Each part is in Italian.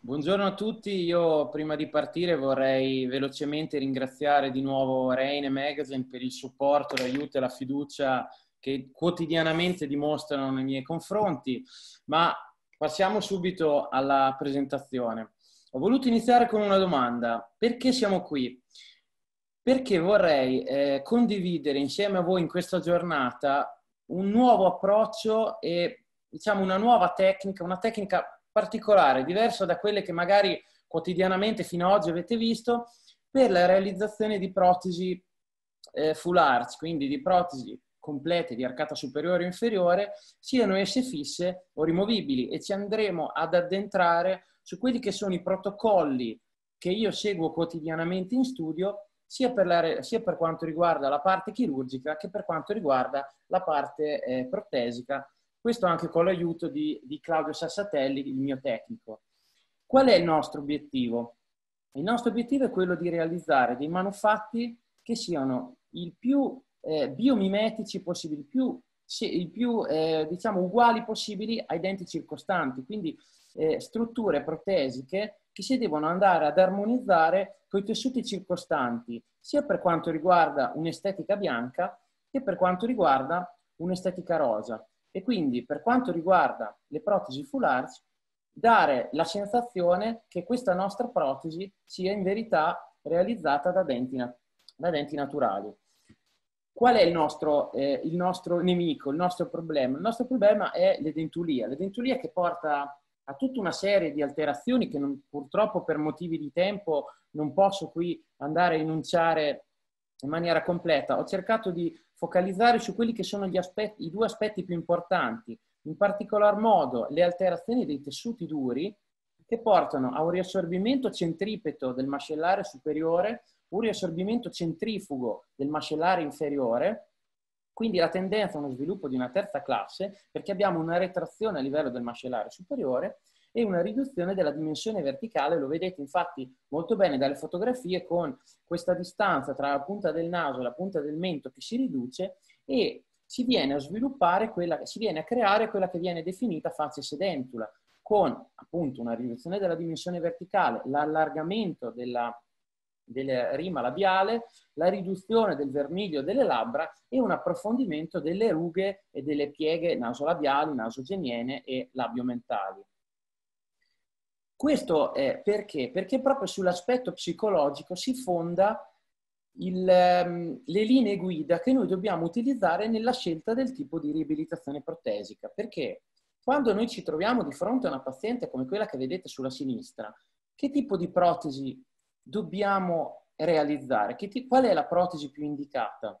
Buongiorno a tutti, io prima di partire vorrei velocemente ringraziare di nuovo Reine Magazine per il supporto, l'aiuto e la fiducia che quotidianamente dimostrano nei miei confronti, ma passiamo subito alla presentazione. Ho voluto iniziare con una domanda, perché siamo qui? perché vorrei eh, condividere insieme a voi in questa giornata un nuovo approccio e diciamo una nuova tecnica, una tecnica particolare, diversa da quelle che magari quotidianamente fino ad oggi avete visto, per la realizzazione di protesi eh, full arch, quindi di protesi complete di arcata superiore o inferiore, siano esse fisse o rimovibili e ci andremo ad addentrare su quelli che sono i protocolli che io seguo quotidianamente in studio sia per, la, sia per, quanto riguarda la parte chirurgica che per quanto riguarda la parte eh, protesica. Questo anche con l'aiuto di, di Claudio Sassatelli, il mio tecnico. Qual è il nostro obiettivo? Il nostro obiettivo è quello di realizzare dei manufatti che siano il più eh, biomimetici possibili, più, il più eh, diciamo, uguali possibili ai denti circostanti, quindi eh, strutture protesiche che si devono andare ad armonizzare con i tessuti circostanti, sia per quanto riguarda un'estetica bianca che per quanto riguarda un'estetica rosa. E quindi per quanto riguarda le protesi full arch, dare la sensazione che questa nostra protesi sia in verità realizzata da denti, da denti naturali. Qual è il nostro, eh, il nostro, nemico, il nostro problema? Il nostro problema è l'edentulia, l'edentulia che porta a tutta una serie di alterazioni che non, purtroppo per motivi di tempo non posso qui andare a enunciare in maniera completa. Ho cercato di focalizzare su quelli che sono aspetti, i due aspetti più importanti, in particolar modo le alterazioni dei tessuti duri che portano a un riassorbimento centripeto del mascellare superiore, un riassorbimento centrifugo del mascellare inferiore quindi la tendenza a uno sviluppo di una terza classe perché abbiamo una retrazione a livello del mascellare superiore e una riduzione della dimensione verticale, lo vedete infatti molto bene dalle fotografie con questa distanza tra la punta del naso e la punta del mento che si riduce e si viene a sviluppare quella, si viene a creare quella che viene definita faccia sedentula, con appunto una riduzione della dimensione verticale, l'allargamento della della rima labiale, la riduzione del vermiglio delle labbra e un approfondimento delle rughe e delle pieghe nasolabiali, nasogeniene e labiomentali. Questo è perché? Perché proprio sull'aspetto psicologico si fonda il, ehm, le linee guida che noi dobbiamo utilizzare nella scelta del tipo di riabilitazione protesica. Perché quando noi ci troviamo di fronte a una paziente come quella che vedete sulla sinistra, che tipo di protesi dobbiamo realizzare? Ti, qual è la protesi più indicata?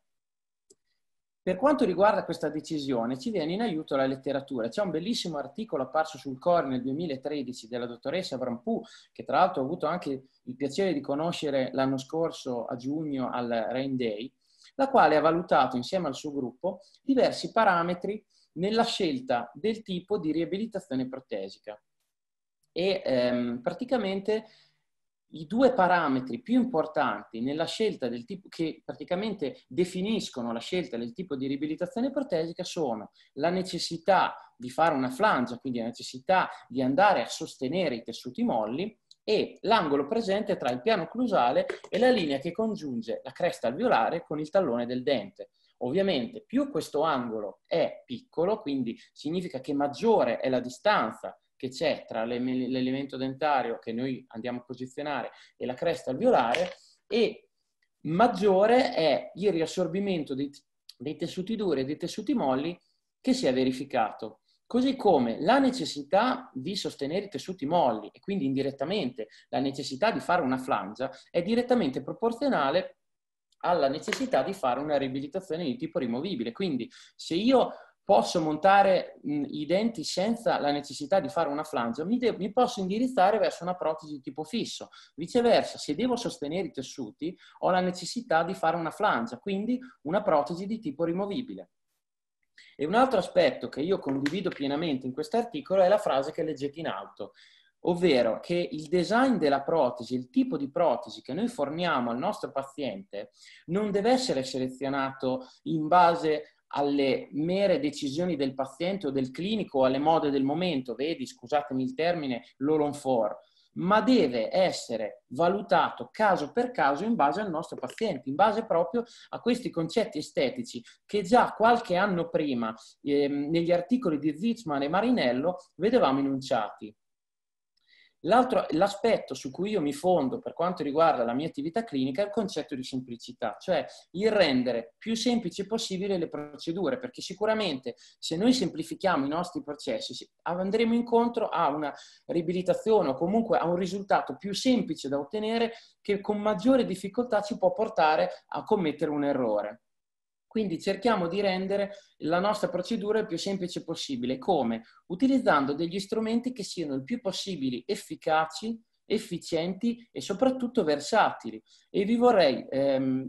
Per quanto riguarda questa decisione, ci viene in aiuto la letteratura. C'è un bellissimo articolo apparso sul Core nel 2013 della dottoressa Vrampù, che tra l'altro ho avuto anche il piacere di conoscere l'anno scorso a giugno al Rain Day, la quale ha valutato insieme al suo gruppo diversi parametri nella scelta del tipo di riabilitazione protesica. E ehm, praticamente i due parametri più importanti nella scelta del tipo che praticamente definiscono la scelta del tipo di riabilitazione protesica sono la necessità di fare una flangia, quindi la necessità di andare a sostenere i tessuti molli e l'angolo presente tra il piano clusale e la linea che congiunge la cresta alveolare con il tallone del dente. Ovviamente più questo angolo è piccolo, quindi significa che maggiore è la distanza che c'è tra l'elemento dentario che noi andiamo a posizionare e la cresta alveolare e maggiore è il riassorbimento dei, dei tessuti duri e dei tessuti molli che si è verificato. Così come la necessità di sostenere i tessuti molli e quindi indirettamente la necessità di fare una flangia è direttamente proporzionale alla necessità di fare una riabilitazione di tipo rimovibile. Quindi se io posso montare mh, i denti senza la necessità di fare una flangia, mi, de- mi, posso indirizzare verso una protesi di tipo fisso. Viceversa, se devo sostenere i tessuti, ho la necessità di fare una flangia, quindi una protesi di tipo rimovibile. E un altro aspetto che io condivido pienamente in questo articolo è la frase che leggete in alto, ovvero che il design della protesi, il tipo di protesi che noi forniamo al nostro paziente, non deve essere selezionato in base alle mere decisioni del paziente o del clinico, alle mode del momento, vedi, scusatemi il termine, l'all for, ma deve essere valutato caso per caso in base al nostro paziente, in base proprio a questi concetti estetici che già qualche anno prima ehm, negli articoli di Zitzman e Marinello vedevamo enunciati. L'altro, l'aspetto su cui io mi fondo per quanto riguarda la mia attività clinica è il concetto di semplicità, cioè il rendere più semplici possibile le procedure, perché sicuramente se noi semplifichiamo i nostri processi andremo incontro a una riabilitazione o comunque a un risultato più semplice da ottenere che con maggiore difficoltà ci può portare a commettere un errore. Quindi cerchiamo di rendere la nostra procedura il più semplice possibile. Come? Utilizzando degli strumenti che siano il più possibili efficaci, efficienti e soprattutto versatili. E vi vorrei, ehm,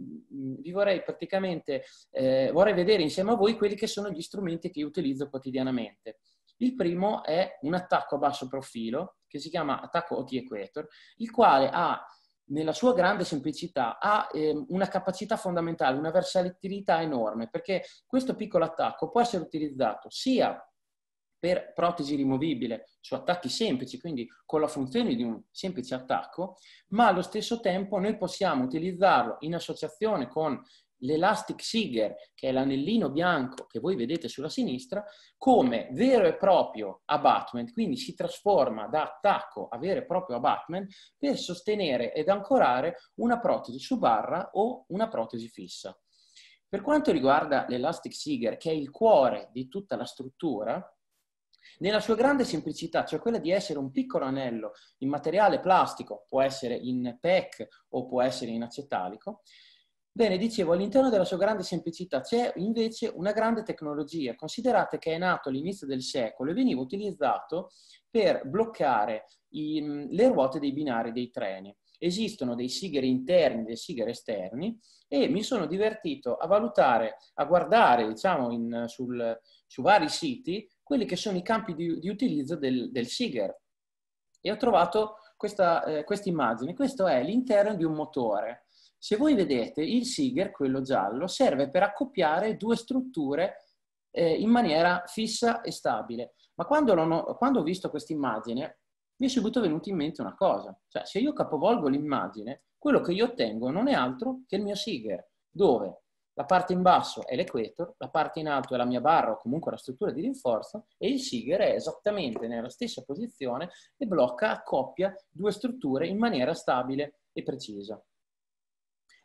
vi vorrei praticamente, eh, vorrei vedere insieme a voi quelli che sono gli strumenti che io utilizzo quotidianamente. Il primo è un attacco a basso profilo, che si chiama attacco OT Equator, il quale ha nella sua grande semplicità, ha ehm, una capacità fondamentale, una versatilità enorme, perché questo piccolo attacco può essere utilizzato sia per protesi rimovibile su attacchi semplici, quindi con la funzione di un semplice attacco, ma allo stesso tempo noi possiamo utilizzarlo in associazione con l'Elastic Seeger, che è l'anellino bianco che voi vedete sulla sinistra, come vero e proprio abutment, quindi si trasforma da attacco a vero e proprio abutment per sostenere ed ancorare una protesi su barra o una protesi fissa. Per quanto riguarda l'Elastic Seeger, che è il cuore di tutta la struttura, nella sua grande semplicità, cioè quella di essere un piccolo anello in materiale plastico, può essere in PEC o può essere in acetalico, Bene, dicevo, all'interno della sua grande semplicità c'è invece una grande tecnologia. Considerate che è nato all'inizio del secolo e veniva utilizzato per bloccare i, le ruote dei binari dei treni. Esistono dei sigher interni, dei sigher esterni e mi sono divertito a valutare, a guardare, diciamo, in, sul, su vari siti quelli che sono i campi di, di utilizzo del, del sigher. E ho trovato questa eh, immagine. Questo è l'interno di un motore se voi vedete, il Siger, quello giallo, serve per accoppiare due strutture eh, in maniera fissa e stabile. Ma quando, quando ho visto questa immagine, mi è subito venuta in mente una cosa. Cioè, se io capovolgo l'immagine, quello che io ottengo non è altro che il mio Siger, dove la parte in basso è l'equator, la parte in alto è la mia barra o comunque la struttura di rinforzo e il Siger è esattamente nella stessa posizione e blocca, accoppia due strutture in maniera stabile e precisa.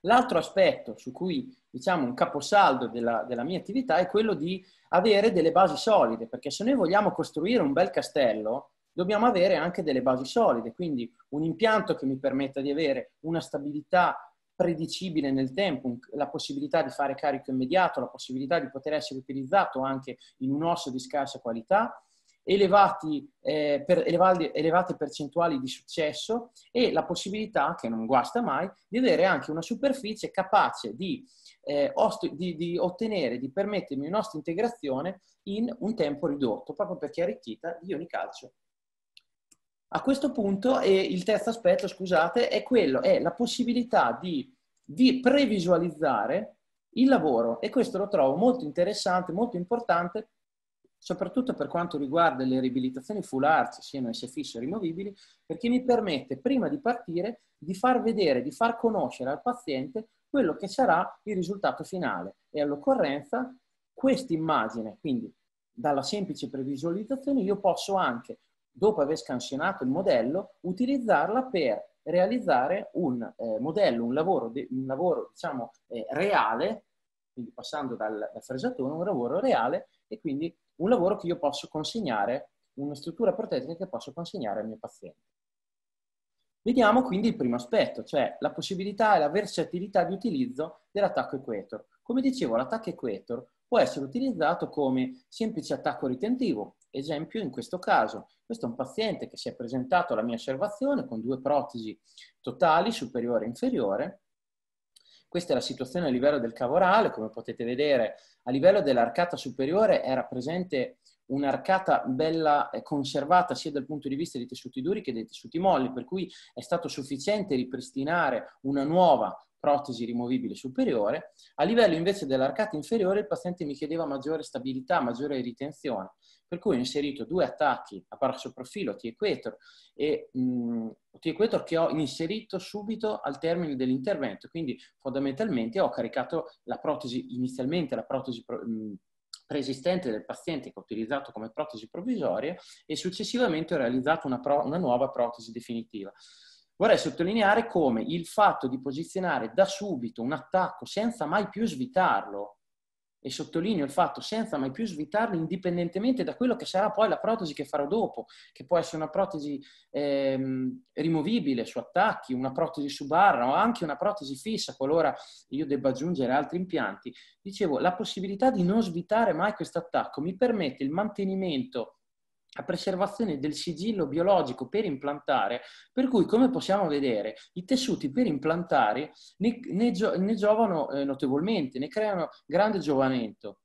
L'altro aspetto su cui diciamo un caposaldo della, della mia attività è quello di avere delle basi solide, perché se noi vogliamo costruire un bel castello, dobbiamo avere anche delle basi solide, quindi un impianto che mi permetta di avere una stabilità predicibile nel tempo, la possibilità di fare carico immediato, la possibilità di poter essere utilizzato anche in un osso di scarsa qualità elevati, eh, per elevati, elevate percentuali di successo e la possibilità, che non guasta mai, di avere anche una superficie capace di, eh, ost- di, di ottenere, di permettermi un'osta integrazione in un tempo ridotto, proprio perché è arricchita di ioni calcio a questo punto, e il terzo aspetto, scusate, è quello, è la possibilità di, di, previsualizzare il lavoro e questo lo trovo molto interessante, molto importante soprattutto per quanto riguarda le riabilitazioni full arts, siano esse fisse o rimovibili, perché mi permette, prima di partire, di far vedere, di far conoscere al paziente quello che sarà il risultato finale e all'occorrenza questa immagine, quindi dalla semplice previsualizzazione, io posso anche, dopo aver scansionato il modello, utilizzarla per realizzare un eh, modello, un lavoro, un lavoro diciamo, eh, reale, quindi passando dal, dal fresatone, un lavoro reale e quindi un lavoro che io posso consegnare, una struttura protecnica che posso consegnare al mio paziente. Vediamo quindi il primo aspetto, cioè la possibilità e la versatilità di utilizzo dell'attacco equator. Come dicevo, l'attacco equator può essere utilizzato come semplice attacco ritentivo. Esempio in questo caso, questo è un paziente che si è presentato alla mia osservazione con due protesi totali, superiore e inferiore, questa è la situazione a livello del cavorale, come potete vedere a livello dell'arcata superiore era presente un'arcata bella eh, conservata sia dal punto di vista dei tessuti duri che dei tessuti molli, per cui è stato sufficiente ripristinare una nuova protesi rimovibile superiore. A livello invece dell'arcata inferiore il paziente mi chiedeva maggiore stabilità, maggiore ritenzione per cui ho inserito due attacchi a basso profilo, T-Equator e mh, T-Equator che ho inserito subito al termine dell'intervento, quindi fondamentalmente ho caricato la protesi, inizialmente la protesi mh, preesistente del paziente che ho utilizzato come protesi provvisoria e successivamente ho realizzato una, pro, una nuova protesi definitiva. Vorrei sottolineare come il fatto di posizionare da subito un attacco senza mai più svitarlo e sottolineo il fatto senza mai più svitarlo indipendentemente da quello che sarà poi la protesi che farò dopo, che può essere una protesi ehm, rimovibile su attacchi, una protesi su barra o anche una protesi fissa qualora io debba aggiungere altri impianti. Dicevo, la possibilità di non svitare mai questo attacco mi permette il mantenimento a preservazione del sigillo biologico per implantare, per cui come possiamo vedere i tessuti per implantare ne, ne, ne giovano eh, notevolmente, ne creano grande giovamento.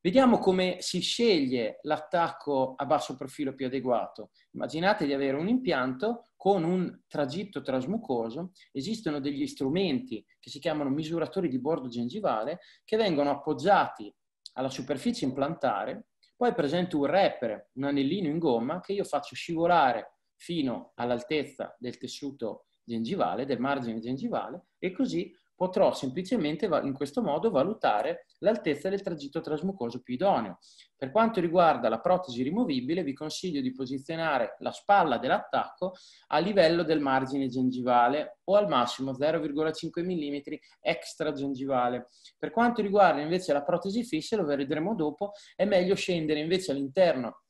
Vediamo come si sceglie l'attacco a basso profilo più adeguato. Immaginate di avere un impianto con un tragitto trasmucoso. Esistono degli strumenti che si chiamano misuratori di bordo gengivale che vengono appoggiati alla superficie implantare poi presento un rapper, un anellino in gomma che io faccio scivolare fino all'altezza del tessuto gengivale, del margine gengivale e così potrò semplicemente in questo modo valutare l'altezza del tragitto trasmucoso più idoneo. Per quanto riguarda la protesi rimovibile, vi consiglio di posizionare la spalla dell'attacco a livello del margine gengivale o al massimo 0,5 mm extra gengivale. Per quanto riguarda invece la protesi fissa, lo vedremo dopo, è meglio scendere invece all'interno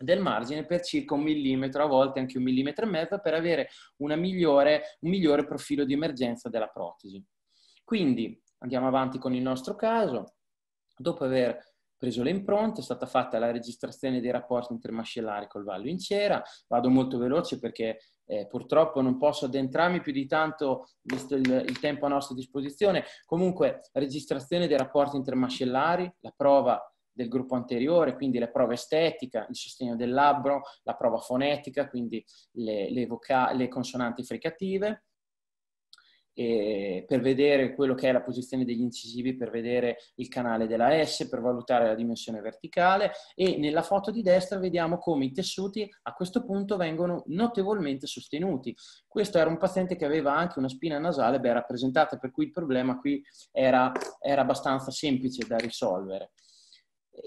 del margine per circa un millimetro, a volte anche un millimetro e mezzo, per avere migliore, un migliore profilo di emergenza della protesi. Quindi andiamo avanti con il nostro caso. Dopo aver preso le impronte, è stata fatta la registrazione dei rapporti intermascellari col Vallo in Cera. Vado molto veloce perché eh, purtroppo non posso addentrarmi più di tanto visto il, il, tempo a nostra disposizione. Comunque, registrazione dei rapporti intermascellari, la prova del gruppo anteriore, quindi la prova estetica, il sostegno del labbro, la prova fonetica, quindi le, le, voca- le consonanti fricative eh, per vedere quello che è la posizione degli incisivi, per vedere il canale della S, per valutare la dimensione verticale e nella foto di destra vediamo come i tessuti a questo punto vengono notevolmente sostenuti. Questo era un paziente che aveva anche una spina nasale ben rappresentata, per cui il problema qui era, era abbastanza semplice da risolvere.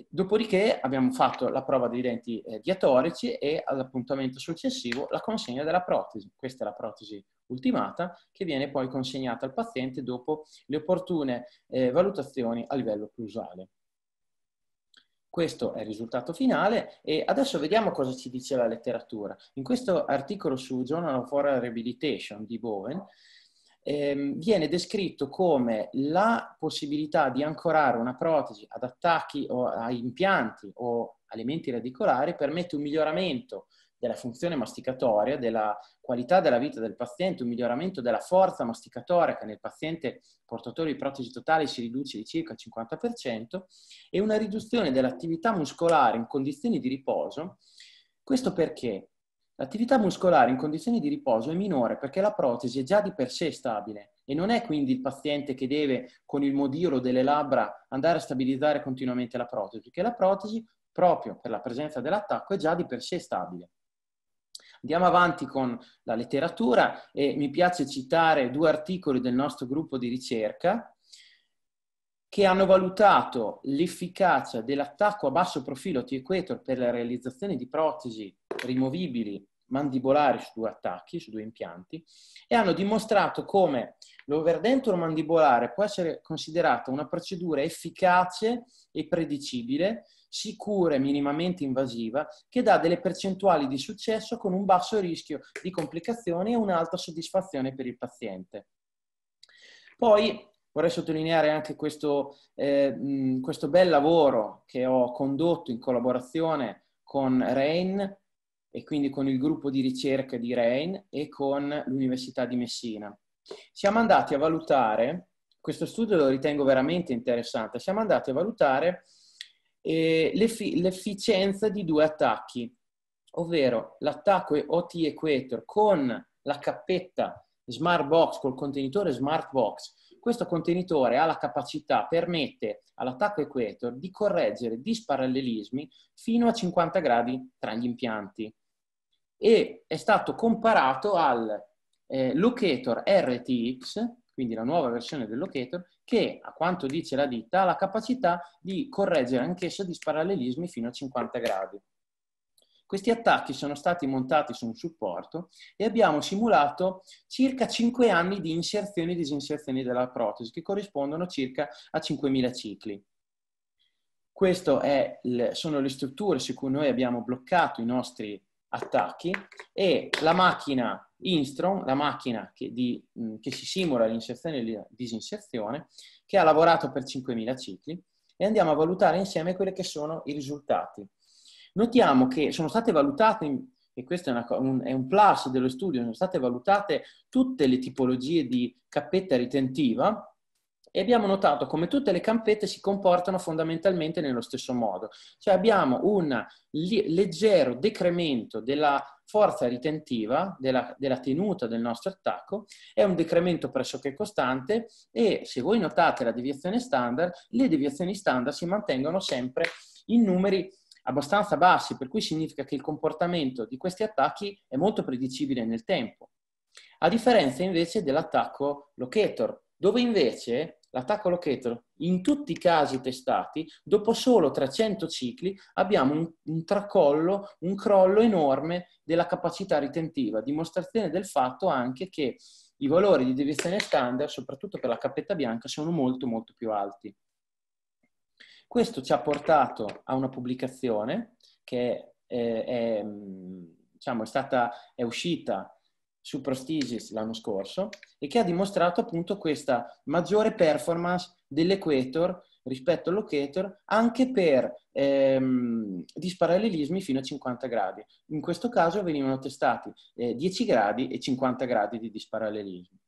Dopodiché abbiamo fatto la prova dei denti eh, diatorici e all'appuntamento successivo la consegna della protesi. Questa è la protesi ultimata che viene poi consegnata al paziente dopo le opportune eh, valutazioni a livello plusale. Questo è il risultato finale e adesso vediamo cosa ci dice la letteratura. In questo articolo su Journal of Oral Rehabilitation di Bowen ehm, viene descritto come la possibilità di ancorare una protesi ad attacchi o a impianti o elementi radicolari permette un miglioramento della funzione masticatoria, della qualità della vita del paziente, un miglioramento della forza masticatoria che nel paziente portatore di protesi totale si riduce di circa il 50% e una riduzione dell'attività muscolare in condizioni di riposo. Questo perché? L'attività muscolare in condizioni di riposo è minore perché la protesi è già di per sé stabile e non è quindi il paziente che deve con il modulo delle labbra andare a stabilizzare continuamente la protesi, perché la protesi proprio per la presenza dell'attacco è già di per sé stabile. Andiamo avanti con la letteratura e mi piace citare due articoli del nostro gruppo di ricerca che hanno valutato l'efficacia dell'attacco a basso profilo T-Equator per la realizzazione di protesi rimovibili mandibolari su due attacchi, su due impianti, e hanno dimostrato come l'overdentor mandibolare può essere considerata una procedura efficace e predicibile, sicura e minimamente invasiva, che dà delle percentuali di successo con un basso rischio di complicazioni e un'alta soddisfazione per il paziente. Poi vorrei sottolineare anche questo, eh, questo bel lavoro che ho condotto in collaborazione con RAIN e quindi con il gruppo di ricerca di RAIN e con l'Università di Messina. Siamo andati a valutare, questo studio lo ritengo veramente interessante, siamo andati a valutare eh, l'efficienza di due attacchi, ovvero l'attacco OT Equator con la cappetta Smart Box, col contenitore Smart Box, questo contenitore ha la capacità, permette all'attacco equator di correggere disparallelismi fino a 50 gradi tra gli impianti e è stato comparato al eh, locator RTX, quindi la nuova versione del locator, che a quanto dice la ditta ha la capacità di correggere anch'esso disparallelismi fino a 50 gradi. Questi attacchi sono stati montati su un supporto e abbiamo simulato circa 5 anni di inserzioni e disinserzioni della protesi, che corrispondono circa a 5.000 cicli. Queste sono le strutture su cui noi abbiamo bloccato i nostri attacchi e la macchina Instron, la macchina che, di, che si simula l'inserzione e la disinserzione, che ha lavorato per 5.000 cicli e andiamo a valutare insieme quelli che sono i risultati Notiamo che sono state valutate, e questo è, una, un, è un plus dello studio, sono state valutate tutte le tipologie di cappetta ritentiva e abbiamo notato come tutte le campette si comportano fondamentalmente nello stesso modo, cioè abbiamo un leggero decremento della forza ritentiva, della, della, tenuta del nostro attacco, è un decremento pressoché costante e se voi notate la deviazione standard, le deviazioni standard si mantengono sempre in numeri abbastanza bassi, per cui significa che il comportamento di questi attacchi è molto predicibile nel tempo. A differenza invece dell'attacco locator, dove invece l'attacco locator, in tutti i casi testati, dopo solo 300 cicli abbiamo un, un, tracollo, un crollo enorme della capacità ritentiva, dimostrazione del fatto anche che i valori di deviazione standard, soprattutto per la cappetta bianca, sono molto molto più alti. Questo ci ha portato a una pubblicazione che eh, è, mm, diciamo, è, stata, è uscita su Prostigis l'anno scorso e che ha dimostrato appunto questa maggiore performance dell'equator rispetto all'locator anche per ehm, disparallelismi fino a 50 gradi. In questo caso venivano testati eh, 10 gradi e 50 gradi di disparallelismo.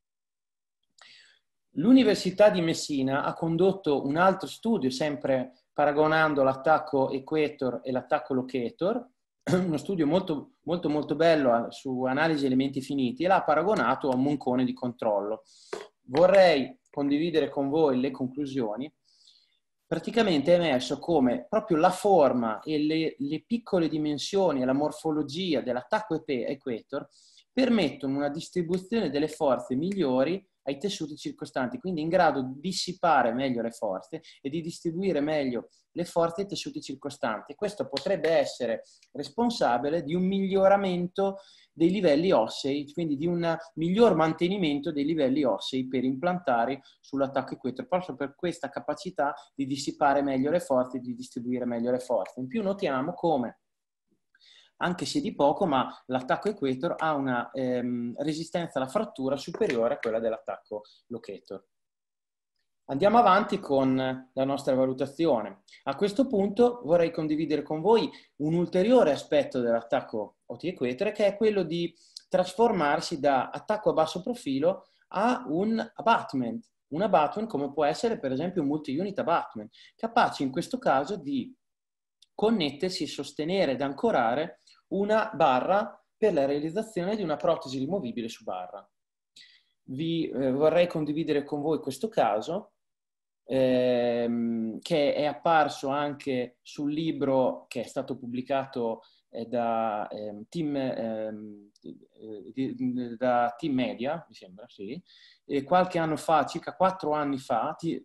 L'Università di Messina ha condotto un altro studio, sempre paragonando l'attacco equator e l'attacco locator, uno studio molto, molto, molto bello su analisi elementi finiti e l'ha paragonato a un moncone di controllo. Vorrei condividere con voi le conclusioni. Praticamente è emerso come proprio la forma e le, le piccole dimensioni e la morfologia dell'attacco equator permettono una distribuzione delle forze migliori ai tessuti circostanti, quindi in grado di dissipare meglio le forze e di distribuire meglio le forze ai tessuti circostanti. Questo potrebbe essere responsabile di un miglioramento dei livelli ossei, quindi di un miglior mantenimento dei livelli ossei per implantare sull'attacco equetro, proprio per questa capacità di dissipare meglio le forze e di distribuire meglio le forze. In più notiamo come anche se di poco, ma l'attacco equator ha una ehm, resistenza alla frattura superiore a quella dell'attacco locator. Andiamo avanti con la nostra valutazione. A questo punto vorrei condividere con voi un ulteriore aspetto dell'attacco OT equator che è quello di trasformarsi da attacco a basso profilo a un abatment, un abatment come può essere per esempio un multi-unit abatment, capace in questo caso di connettersi, sostenere ed ancorare una barra per la realizzazione di una protesi rimovibile su barra. Vi eh, vorrei condividere con voi questo caso ehm, che è apparso anche sul libro che è stato pubblicato eh, da, ehm, team, ehm, di, da, team, Media, mi sembra, sì, e eh, qualche anno fa, circa quattro anni fa, ti,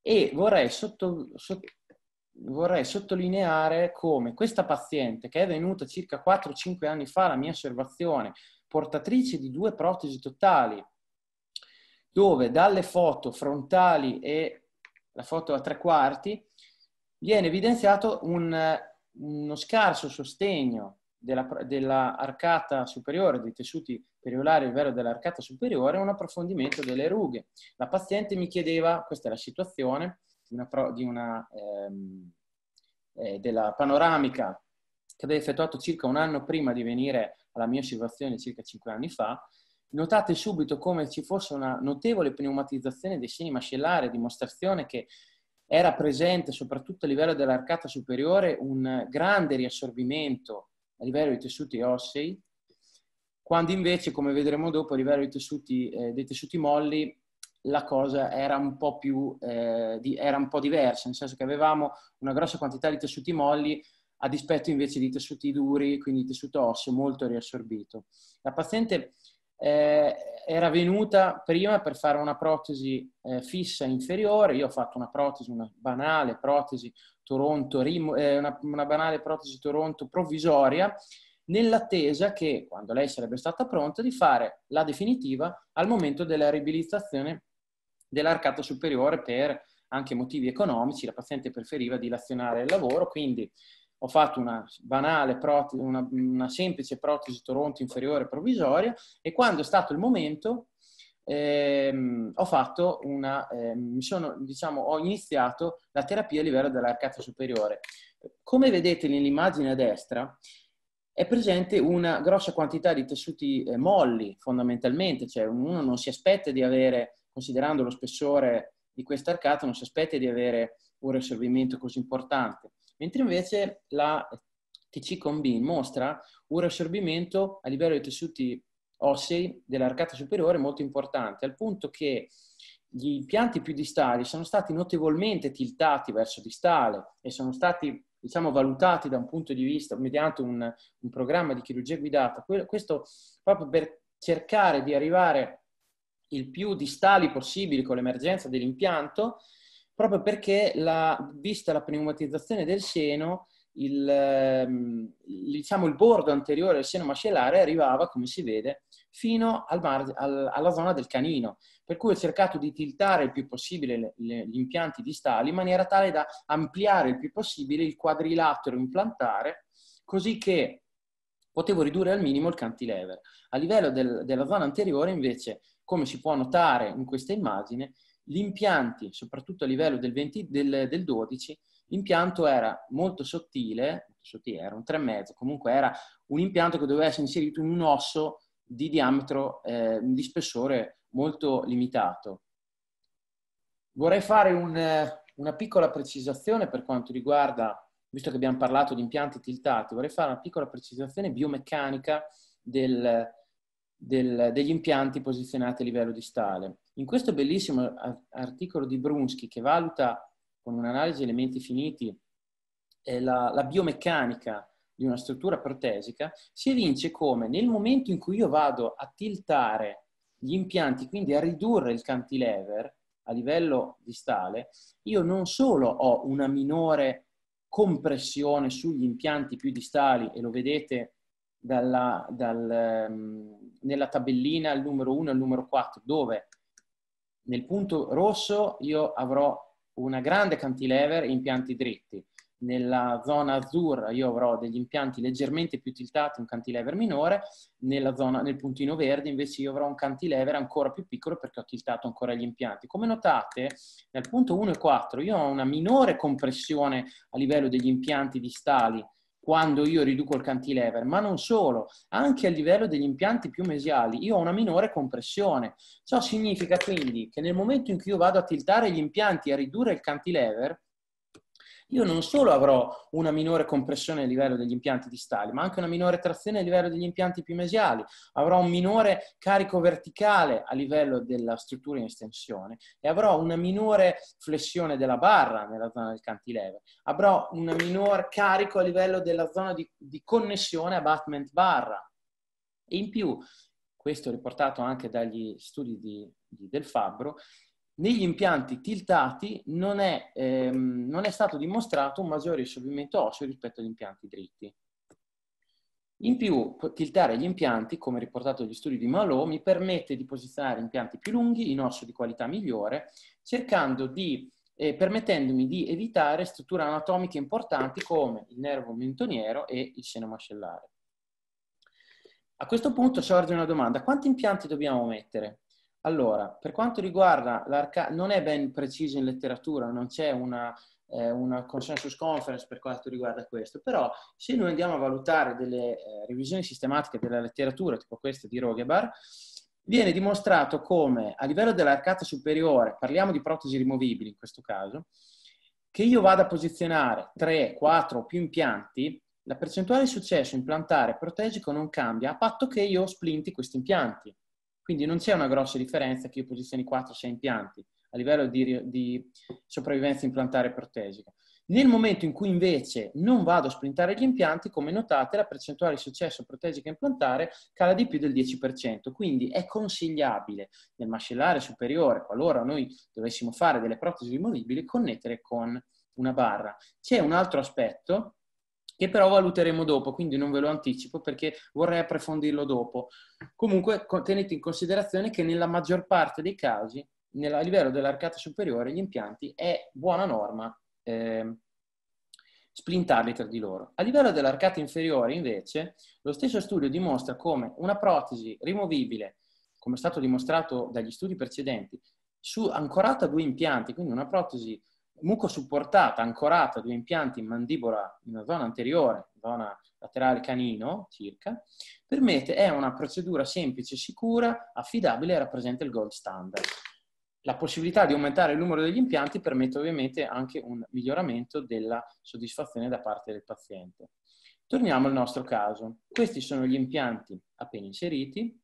e vorrei sotto, sotto vorrei sottolineare come questa paziente, che è venuta circa 4-5 anni fa alla mia osservazione, portatrice di due protesi totali, dove dalle foto frontali e la foto a tre quarti viene evidenziato un, uno scarso sostegno dell'arcata della, superiore, dei tessuti periolari a livello dell'arcata superiore, un approfondimento delle rughe. La paziente mi chiedeva, questa è la situazione, di una, di una ehm, eh, della panoramica che avevo effettuato circa un anno prima di venire alla mia osservazione, circa cinque anni fa, notate subito come ci fosse una notevole pneumatizzazione dei segni mascellari, dimostrazione che era presente soprattutto a livello dell'arcata superiore un grande riassorbimento a livello dei tessuti ossei, quando invece, come vedremo dopo, a livello dei tessuti, eh, dei tessuti molli la cosa era un po' più eh, di, era un po' diversa, nel senso che avevamo una grossa quantità di tessuti molli a dispetto invece di tessuti duri, quindi tessuto osseo molto riassorbito. La paziente eh, era venuta prima per fare una protesi eh, fissa inferiore, io ho fatto una protesi, una banale protesi Toronto, eh, una, una banale protesi Toronto provvisoria, nell'attesa che, quando lei sarebbe stata pronta, di fare la definitiva al momento della riabilitazione dell'arcato superiore per anche motivi economici, la paziente preferiva dilazionare il lavoro, quindi ho fatto una banale protesi, una, una semplice protesi toronto inferiore provvisoria e quando è stato il momento ehm, ho fatto una, ehm, sono, diciamo, ho iniziato la terapia a livello dell'arcata superiore. Come vedete nell'immagine a destra, è presente una grossa quantità di tessuti eh, molli fondamentalmente, cioè uno non si aspetta di avere considerando lo spessore di questa arcata, non si aspetta di avere un riassorbimento così importante. Mentre invece la TC con mostra un riassorbimento a livello dei tessuti ossei dell'arcata superiore molto importante, al punto che gli impianti più distali sono stati notevolmente tiltati verso distale e sono stati diciamo, valutati da un punto di vista, mediante un, un programma di chirurgia guidata, questo proprio per cercare di arrivare il più distali possibili con l'emergenza dell'impianto, proprio perché la, vista la pneumatizzazione del seno, il, ehm, diciamo, il bordo anteriore del seno mascellare arrivava, come si vede, fino al mar, al, alla zona del canino. Per cui ho cercato di tiltare il più possibile le, le, gli impianti distali in maniera tale da ampliare il più possibile il quadrilatero implantare, così che potevo ridurre al minimo il cantilever. A livello del, della zona anteriore, invece, come si può notare in questa immagine, gli impianti, soprattutto a livello del, 20, del, del 12, l'impianto era molto sottile, sottile era un 3,5, comunque era un impianto che doveva essere inserito in un osso di diametro, eh, di spessore molto limitato. Vorrei fare un, eh, una piccola precisazione per quanto riguarda, visto che abbiamo parlato di impianti tiltati, vorrei fare una piccola precisazione biomeccanica del, del, degli impianti posizionati a livello distale. In questo bellissimo articolo di Brunsky che valuta con un'analisi di elementi finiti eh, la, la biomeccanica di una struttura protesica, si evince come nel momento in cui io vado a tiltare gli impianti, quindi a ridurre il cantilever a livello distale, io non solo ho una minore compressione sugli impianti più distali, e lo vedete dalla, dal, ehm, nella tabellina al numero 1 al numero 4, dove nel punto rosso io avrò una grande cantilever e impianti dritti. Nella zona azzurra io avrò degli impianti leggermente più tiltati, un cantilever minore, zona, nel puntino verde invece io avrò un cantilever ancora più piccolo perché ho tiltato ancora gli impianti. Come notate, nel punto 1 e 4 io ho una minore compressione a livello degli impianti distali quando io riduco il cantilever, ma non solo, anche a livello degli impianti più mesiali, io ho una minore compressione. Ciò significa quindi che nel momento in cui io vado a tiltare gli impianti e a ridurre il cantilever, io non solo avrò una minore compressione a livello degli impianti distali, ma anche una minore trazione a livello degli impianti più mesiali, avrò un minore carico verticale a livello della struttura in estensione e avrò una minore flessione della barra nella zona del cantilever, avrò un minor carico a livello della zona di, di connessione abutment barra. E in più, questo riportato anche dagli studi di, di Del Fabbro, negli impianti tiltati non è, ehm, non è stato dimostrato un maggiore risolvimento osseo rispetto agli impianti dritti. In più, tiltare gli impianti, come riportato dagli studi di Malò, mi permette di posizionare impianti più lunghi in osso di qualità migliore, cercando di, eh, permettendomi di evitare strutture anatomiche importanti come il nervo mentoniero e il seno mascellare. A questo punto sorge una domanda, quanti impianti dobbiamo mettere? Allora, per quanto riguarda l'arca, non è ben preciso in letteratura, non c'è una, eh, una consensus conference per quanto riguarda questo, però se noi andiamo a valutare delle eh, revisioni sistematiche della letteratura, tipo questa di Rogebar, viene dimostrato come a livello dell'arcata superiore, parliamo di protesi rimovibili in questo caso, che io vado a posizionare 3, 4 o più impianti, la percentuale di successo implantare protesico non cambia a patto che io splinti questi impianti. Quindi non c'è una grossa differenza che io posizioni 4-6 impianti a livello di, di sopravvivenza implantare protesica. Nel momento in cui invece non vado a sprintare gli impianti, come notate, la percentuale di successo protesica implantare cala di più del 10%. Quindi è consigliabile nel mascellare superiore, qualora noi dovessimo fare delle protesi rimovibili, connettere con una barra. C'è un altro aspetto che però valuteremo dopo, quindi non ve lo anticipo perché vorrei approfondirlo dopo. Comunque tenete in considerazione che nella maggior parte dei casi, a livello dell'arcata superiore, gli impianti è buona norma eh, splintarli tra di loro. A livello dell'arcata inferiore, invece, lo stesso studio dimostra come una protesi rimovibile, come è stato dimostrato dagli studi precedenti, su, ancorata a due impianti, quindi una protesi mucosupportata, ancorata a due impianti in mandibola in una zona anteriore, zona laterale canino circa, permette, è una procedura semplice, sicura, affidabile e rappresenta il gold standard. La possibilità di aumentare il numero degli impianti permette ovviamente anche un miglioramento della soddisfazione da parte del paziente. Torniamo al nostro caso. Questi sono gli impianti appena inseriti.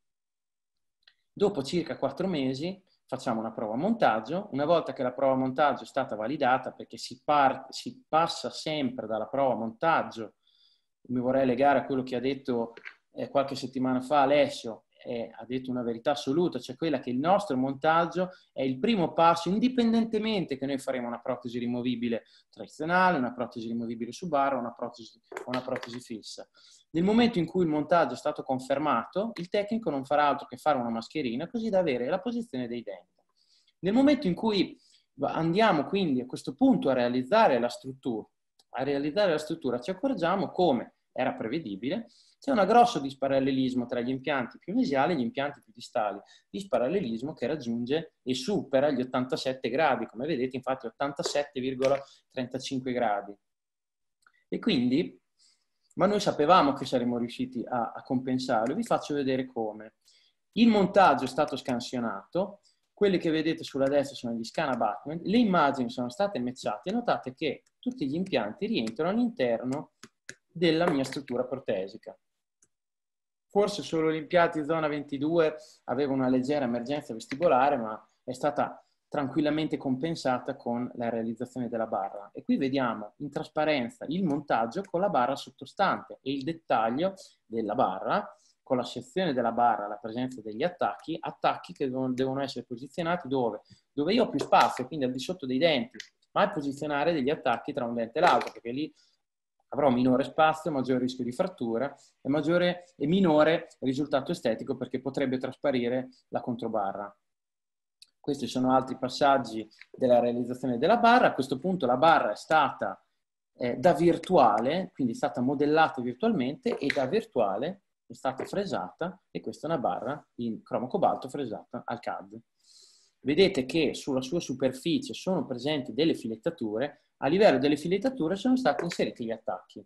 Dopo circa 4 mesi facciamo una prova montaggio, una volta che la prova montaggio è stata validata, perché si, part- si passa sempre dalla prova montaggio, mi vorrei legare a quello che ha detto eh, qualche settimana fa Alessio, è, ha detto una verità assoluta, cioè quella che il nostro montaggio è il primo passo, indipendentemente che noi faremo una protesi rimovibile tradizionale, una protesi rimovibile su barra, una una protesi fissa. Nel momento in cui il montaggio è stato confermato, il tecnico non farà altro che fare una mascherina così da avere la posizione dei denti. Nel momento in cui andiamo quindi a questo punto a realizzare la struttura, a realizzare la struttura ci accorgiamo come era prevedibile, c'è un grosso disparallelismo tra gli impianti più mesiali e gli impianti più distali, disparallelismo che raggiunge e supera gli 87 gradi, come vedete infatti 87,35 gradi. E quindi, ma noi sapevamo che saremmo riusciti a, a compensarlo, vi faccio vedere come. Il montaggio è stato scansionato, quelli che vedete sulla destra sono gli scan abutment, le immagini sono state matchate e notate che tutti gli impianti rientrano all'interno della mia struttura protesica. Forse solo l'impianto in zona 22 avevano una leggera emergenza vestibolare, ma è stata tranquillamente compensata con la realizzazione della barra. E qui vediamo in trasparenza il montaggio con la barra sottostante e il dettaglio della barra, con la sezione della barra, la presenza degli attacchi, attacchi che devono essere posizionati dove? Dove io ho più spazio, quindi al di sotto dei denti, ma è posizionare degli attacchi tra un dente e l'altro, perché lì avrò minore spazio, maggiore rischio di frattura e, maggiore, e minore risultato estetico perché potrebbe trasparire la controbarra. Questi sono altri passaggi della realizzazione della barra. A questo punto la barra è stata eh, da virtuale, quindi è stata modellata virtualmente e da virtuale è stata fresata e questa è una barra in cromo cobalto fresata al CAD vedete che sulla sua superficie sono presenti delle filettature, a livello delle filettature sono stati inseriti gli attacchi.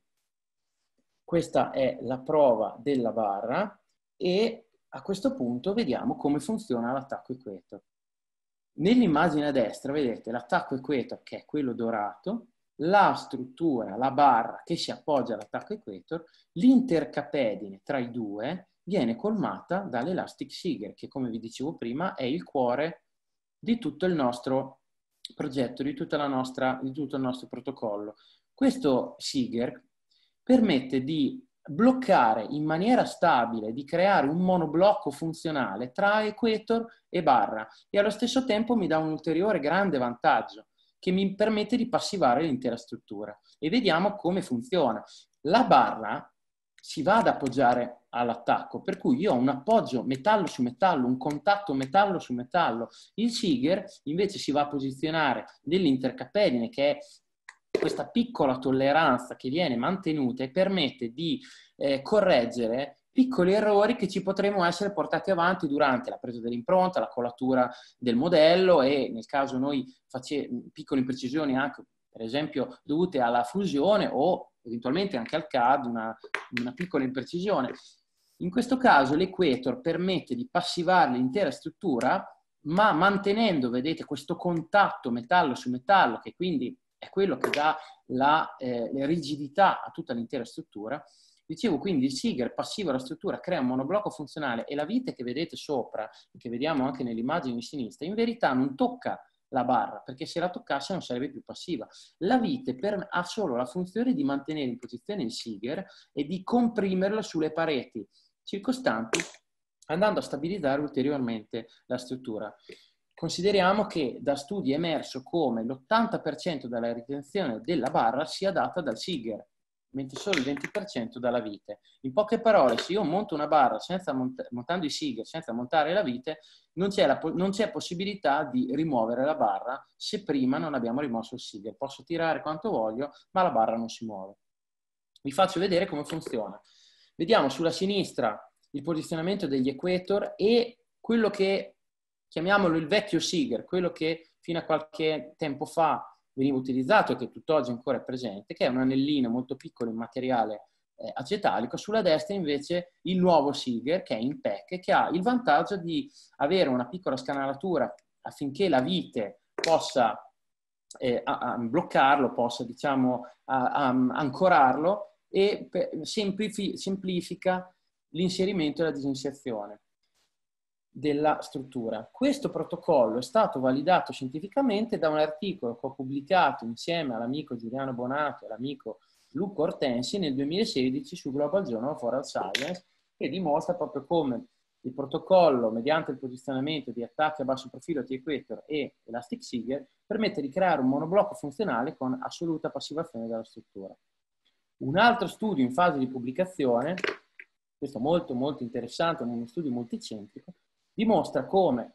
Questa è la prova della barra e a questo punto vediamo come funziona l'attacco equator. Nell'immagine a destra vedete l'attacco equator che è quello dorato, la struttura, la barra che si appoggia all'attacco equator, l'intercapedine tra i due viene colmata dall'elastic seeger che come vi dicevo prima è il cuore di tutto il nostro progetto, di, nostra, di tutto il nostro protocollo. Questo SIGER permette di bloccare in maniera stabile, di creare un monoblocco funzionale tra equator e barra e allo stesso tempo mi dà un ulteriore grande vantaggio che mi permette di passivare l'intera struttura. E vediamo come funziona. La barra si va ad appoggiare all'attacco, per cui io ho un appoggio metallo su metallo, un contatto metallo su metallo. Il Siger invece si va a posizionare nell'intercapelline, che è questa piccola tolleranza che viene mantenuta e permette di eh, correggere piccoli errori che ci potremmo essere portati avanti durante la presa dell'impronta, la colatura del modello e nel caso noi facciamo piccole imprecisioni anche per esempio dovute alla fusione o eventualmente anche al CAD una, una piccola imprecisione. In questo caso l'equator permette di passivare l'intera struttura, ma mantenendo, vedete, questo contatto metallo su metallo, che quindi è quello che dà la, eh, rigidità a tutta l'intera struttura. Dicevo quindi il Siger passiva la struttura crea un monoblocco funzionale e la vite che vedete sopra, che vediamo anche nell'immagine di sinistra, in verità non tocca la barra, perché se la toccasse non sarebbe più passiva. La vite per, ha solo la funzione di mantenere in posizione il Siger e di comprimerla sulle pareti circostanti, andando a stabilizzare ulteriormente la struttura. Consideriamo che da studi è emerso come l'80% della ritenzione della barra sia data dal Siger, mentre solo il 20% dalla vite. In poche parole, se io monto una barra senza mont- montando i sigla, senza montare la vite, non c'è, la po- non c'è, possibilità di rimuovere la barra se prima non abbiamo rimosso il sigla. Posso tirare quanto voglio, ma la barra non si muove. Vi faccio vedere come funziona. Vediamo sulla sinistra il posizionamento degli equator e quello che, chiamiamolo il vecchio sigla, quello che fino a qualche tempo fa veniva utilizzato e che tutt'oggi ancora è presente, che è un anellino molto piccolo in materiale eh, acetalico, sulla destra invece il nuovo Siger che è in PEC che ha il vantaggio di avere una piccola scanalatura affinché la vite possa eh, a, a bloccarlo, possa diciamo a, ancorarlo e per, semplifi, semplifica l'inserimento e la disinserzione della struttura. Questo protocollo è stato validato scientificamente da un articolo che ho pubblicato insieme all'amico Giuliano Bonato e all'amico Luca Ortensi nel 2016 su Global Journal of Oral Science che dimostra proprio come il protocollo mediante il posizionamento di attacchi a basso profilo T-Equator e Elastic Seeger permette di creare un monoblocco funzionale con assoluta passivazione della struttura. Un altro studio in fase di pubblicazione, questo molto molto interessante, uno studio multicentrico, dimostra come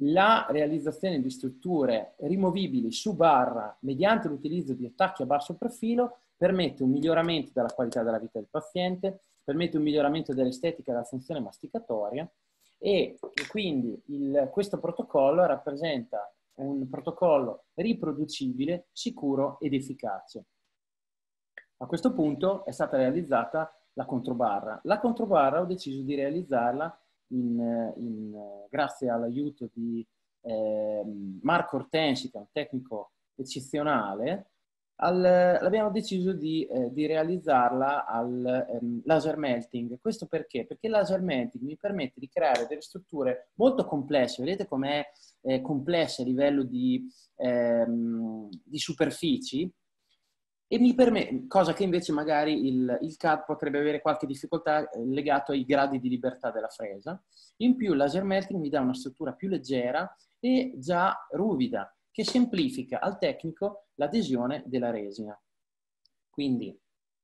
la realizzazione di strutture rimovibili su barra mediante l'utilizzo di attacchi a basso profilo permette un miglioramento della qualità della vita del paziente, permette un miglioramento dell'estetica e della funzione masticatoria e quindi il, questo protocollo rappresenta un protocollo riproducibile, sicuro ed efficace. A questo punto è stata realizzata la controbarra. La controbarra ho deciso di realizzarla in, in, grazie all'aiuto di eh, Marco Ortensi, che è un tecnico eccezionale, al, abbiamo deciso di, eh, di realizzarla al ehm, laser melting. Questo perché? Perché il laser melting mi permette di creare delle strutture molto complesse. Vedete com'è eh, complessa a livello di, ehm, di superfici? E mi permette, cosa che invece magari il, il CAD potrebbe avere qualche difficoltà eh, legato ai gradi di libertà della fresa. In più il laser melting mi dà una struttura più leggera e già ruvida, che semplifica al tecnico l'adesione della resina. Quindi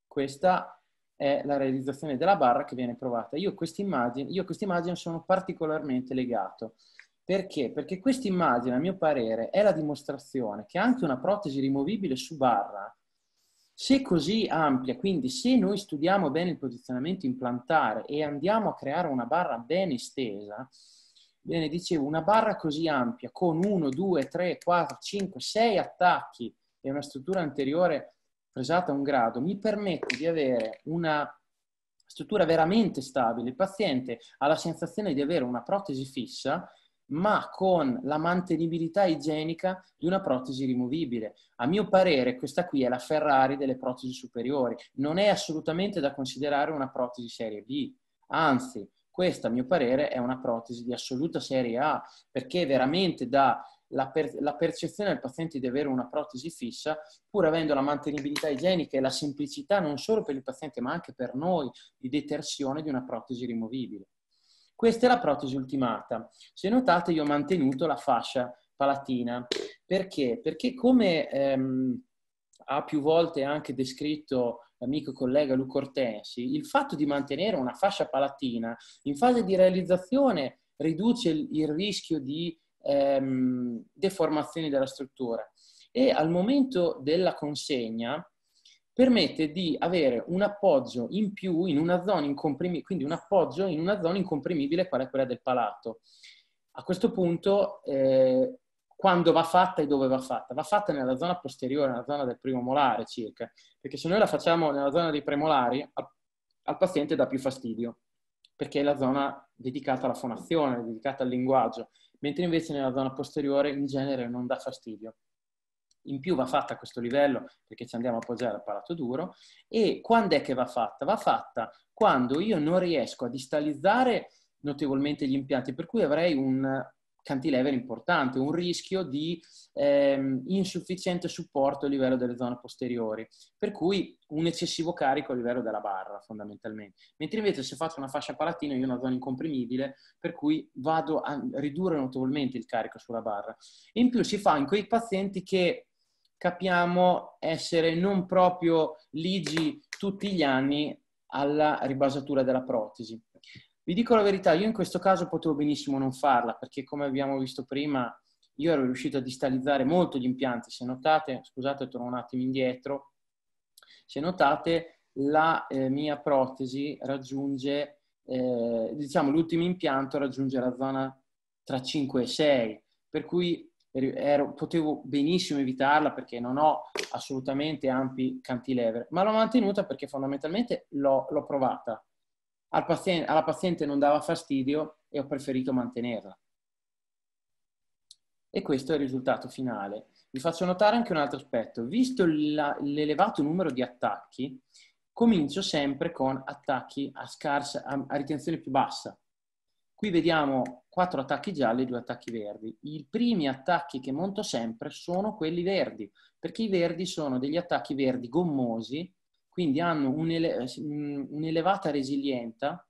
questa è la realizzazione della barra che viene provata. Io a questa immagine sono particolarmente legato. Perché? Perché questa immagine, a mio parere, è la dimostrazione che anche una protesi rimovibile su barra se così ampia, quindi se noi studiamo bene il posizionamento implantare e andiamo a creare una barra ben estesa, bene, dicevo, una barra così ampia con 1, 2, 3, 4, 5, 6 attacchi e una struttura anteriore a un grado, mi permette di avere una struttura veramente stabile. Il paziente ha la sensazione di avere una protesi fissa ma con la mantenibilità igienica di una protesi rimovibile. A mio parere questa qui è la Ferrari delle protesi superiori, non è assolutamente da considerare una protesi serie B, anzi questa a mio parere è una protesi di assoluta serie A, perché veramente dà la, per, la, percezione al paziente di avere una protesi fissa, pur avendo la mantenibilità igienica e la semplicità non solo per il paziente ma anche per noi di detersione di una protesi rimovibile. Questa è la protesi ultimata. Se notate io ho mantenuto la fascia palatina. Perché? Perché come ehm, ha più volte anche descritto l'amico collega Luca Ortensi, il fatto di mantenere una fascia palatina in fase di realizzazione riduce il, il rischio di ehm, deformazioni della struttura e al momento della consegna permette di avere un appoggio in più in una zona incomprimibile, quindi un appoggio in una zona incomprimibile quale è quella del palato. A questo punto, eh, quando va fatta e dove va fatta? Va fatta nella zona posteriore, nella zona del primo molare circa, perché se noi la facciamo nella zona dei premolari, al, al paziente dà più fastidio, perché è la zona dedicata alla fonazione, dedicata al linguaggio, mentre invece nella zona posteriore in genere non dà fastidio in più va fatta a questo livello perché ci andiamo a appoggiare al palato duro e quando è che va fatta? Va fatta quando io non riesco a distalizzare notevolmente gli impianti, per cui avrei un cantilever importante, un rischio di ehm, insufficiente supporto a livello delle zone posteriori, per cui un eccessivo carico a livello della barra fondamentalmente. Mentre invece se faccio una fascia palatina io ho una zona incomprimibile, per cui vado a ridurre notevolmente il carico sulla barra. In più si fa in quei pazienti che capiamo essere non proprio ligi tutti gli anni alla ribasatura della protesi. Vi dico la verità, io in questo caso potevo benissimo non farla perché come abbiamo visto prima io ero riuscito a distalizzare molto gli impianti. Se notate, scusate, torno un attimo indietro, se notate la eh, mia protesi raggiunge, eh, diciamo l'ultimo impianto raggiunge la zona tra 5 e 6, per cui ero, potevo benissimo evitarla perché non ho assolutamente ampi cantilever, ma l'ho mantenuta perché fondamentalmente l'ho, l'ho provata. Al paziente, alla paziente non dava fastidio e ho preferito mantenerla. E questo è il risultato finale. Vi faccio notare anche un altro aspetto. Visto la, l'elevato numero di attacchi, comincio sempre con attacchi a, scarsa, a, a ritenzione più bassa, Qui vediamo quattro attacchi gialli e due attacchi verdi. I primi attacchi che monto sempre sono quelli verdi, perché i verdi sono degli attacchi verdi gommosi, quindi hanno mm, un'elevata resilienza,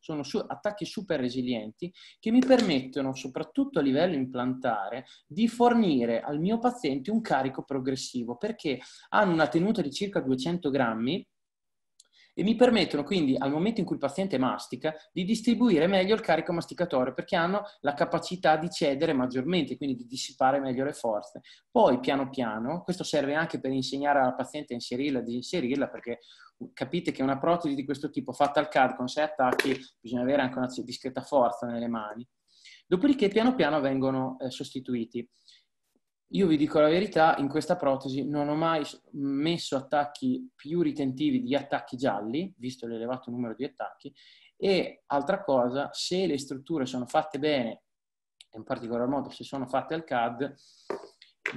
sono attacchi super resilienti che mi permettono, soprattutto a livello implantare, di fornire al mio paziente un carico progressivo, perché hanno una tenuta di circa 200 grammi e mi permettono quindi al momento in cui il paziente mastica di distribuire meglio il carico masticatorio perché hanno la capacità di cedere maggiormente, quindi di dissipare meglio le forze. Poi piano piano, questo serve anche per insegnare alla paziente a inserirla, e disinserirla perché capite che una protesi di questo tipo fatta al CAD con sei attacchi bisogna avere anche una discreta forza nelle mani. Dopodiché piano piano vengono eh, sostituiti. Io vi dico la verità, in questa protesi non ho mai messo attacchi più ritentivi di attacchi gialli, visto l'elevato numero di attacchi, e altra cosa, se le strutture sono fatte bene, in particolar modo se sono fatte al CAD,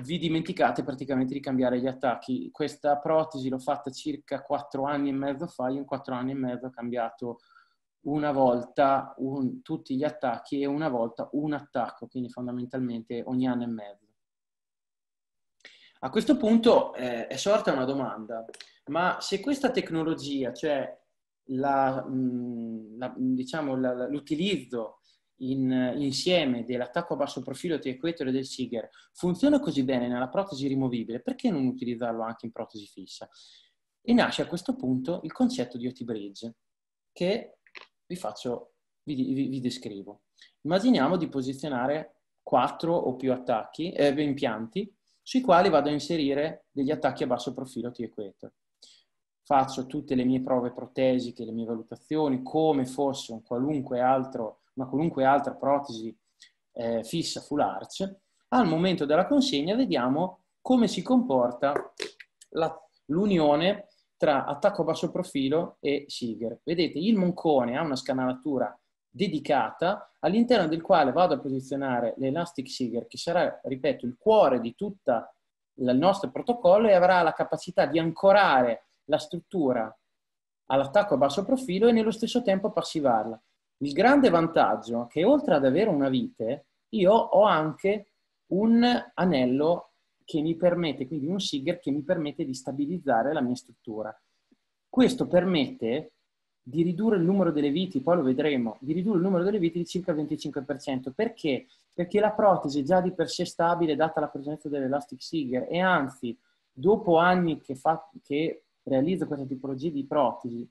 vi dimenticate praticamente di cambiare gli attacchi. Questa protesi l'ho fatta circa 4 anni e mezzo fa, io in 4 anni e mezzo ho cambiato una volta un, tutti gli attacchi e una volta un attacco, quindi fondamentalmente ogni anno e mezzo. A questo punto eh, è sorta una domanda, ma se questa tecnologia, cioè la, mh, mm, la, diciamo, la, l'utilizzo in, insieme dell'attacco a basso profilo Equator e del Siger funziona così bene nella protesi rimovibile, perché non utilizzarlo anche in protesi fissa? E nasce a questo punto il concetto di OT bridge, che vi, faccio, vi, vi, vi descrivo. Immaginiamo di posizionare 4 o più attacchi, eh, impianti sui quali vado a inserire degli attacchi a basso profilo T-equator. Faccio tutte le mie prove protesiche, le mie valutazioni, come fosse un qualunque altro, una qualunque altra protesi eh, fissa full arch. Al momento della consegna vediamo come si comporta l'unione tra attacco a basso profilo e Siger. Vedete, il moncone ha una scanalatura dedicata all'interno del quale vado a posizionare l'Elastic Seeker che sarà, ripeto, il cuore di tutto il nostro protocollo e avrà la capacità di ancorare la struttura all'attacco a basso profilo e nello stesso tempo passivarla. Il grande vantaggio è che oltre ad avere una vite, io ho anche un anello che mi permette, quindi un SIGER che mi permette di stabilizzare la mia struttura. Questo permette di ridurre il numero delle viti, poi lo vedremo, di ridurre il numero delle viti di circa il 25%. Perché? Perché la protesi è già di per sé stabile data la presenza dell'elastic seeger e anzi, dopo anni che, fa, che realizzo questa tipologia di protesi,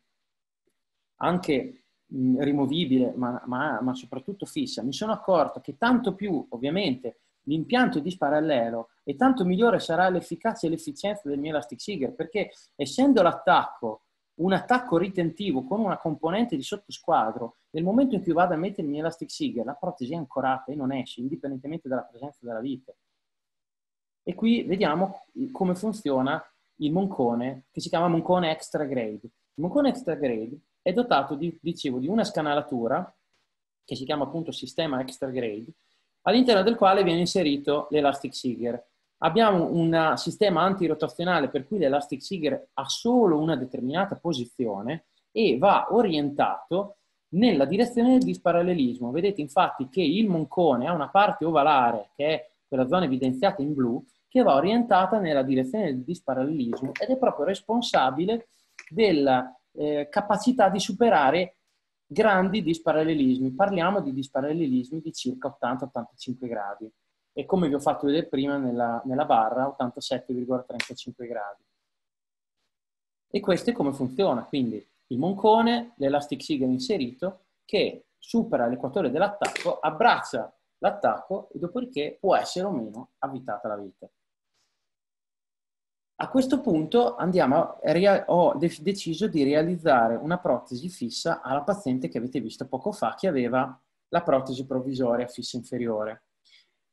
anche mh, rimovibile, ma, ma, ma soprattutto fissa, mi sono accorto che tanto più, ovviamente, l'impianto è disparallelo e tanto migliore sarà l'efficacia e l'efficienza del mio elastic seeger, perché essendo l'attacco un attacco ritentivo con una componente di sottosquadro, nel momento in cui vado a mettermi in elastic seeker, la protesi è ancorata e non esce, indipendentemente dalla presenza della vite. E qui vediamo come funziona il moncone, che si chiama moncone extra grade. Il moncone extra grade è dotato, di, dicevo, di una scanalatura, che si chiama appunto sistema extra grade, all'interno del quale viene inserito l'elastic seeker abbiamo un eh, sistema antirotazionale per cui l'elastic ha solo una determinata posizione e va orientato nella direzione del disparallelismo. Vedete infatti che il moncone ha una parte ovalare, che è quella zona evidenziata in blu, che va orientata nella direzione del disparallelismo ed è proprio responsabile della eh, capacità di superare grandi disparallelismi. Parliamo di disparallelismi di circa 80-85 gradi e come vi ho fatto vedere prima nella, nella barra 87,35 gradi. E questo è come funziona, quindi il moncone, l'elastic seagull inserito, che supera l'equatore dell'attacco, abbraccia l'attacco e dopodiché può essere o meno avvitata la vite. A questo punto andiamo a, ho deciso di realizzare una protesi fissa alla paziente che avete visto poco fa che aveva la protesi provvisoria fissa inferiore.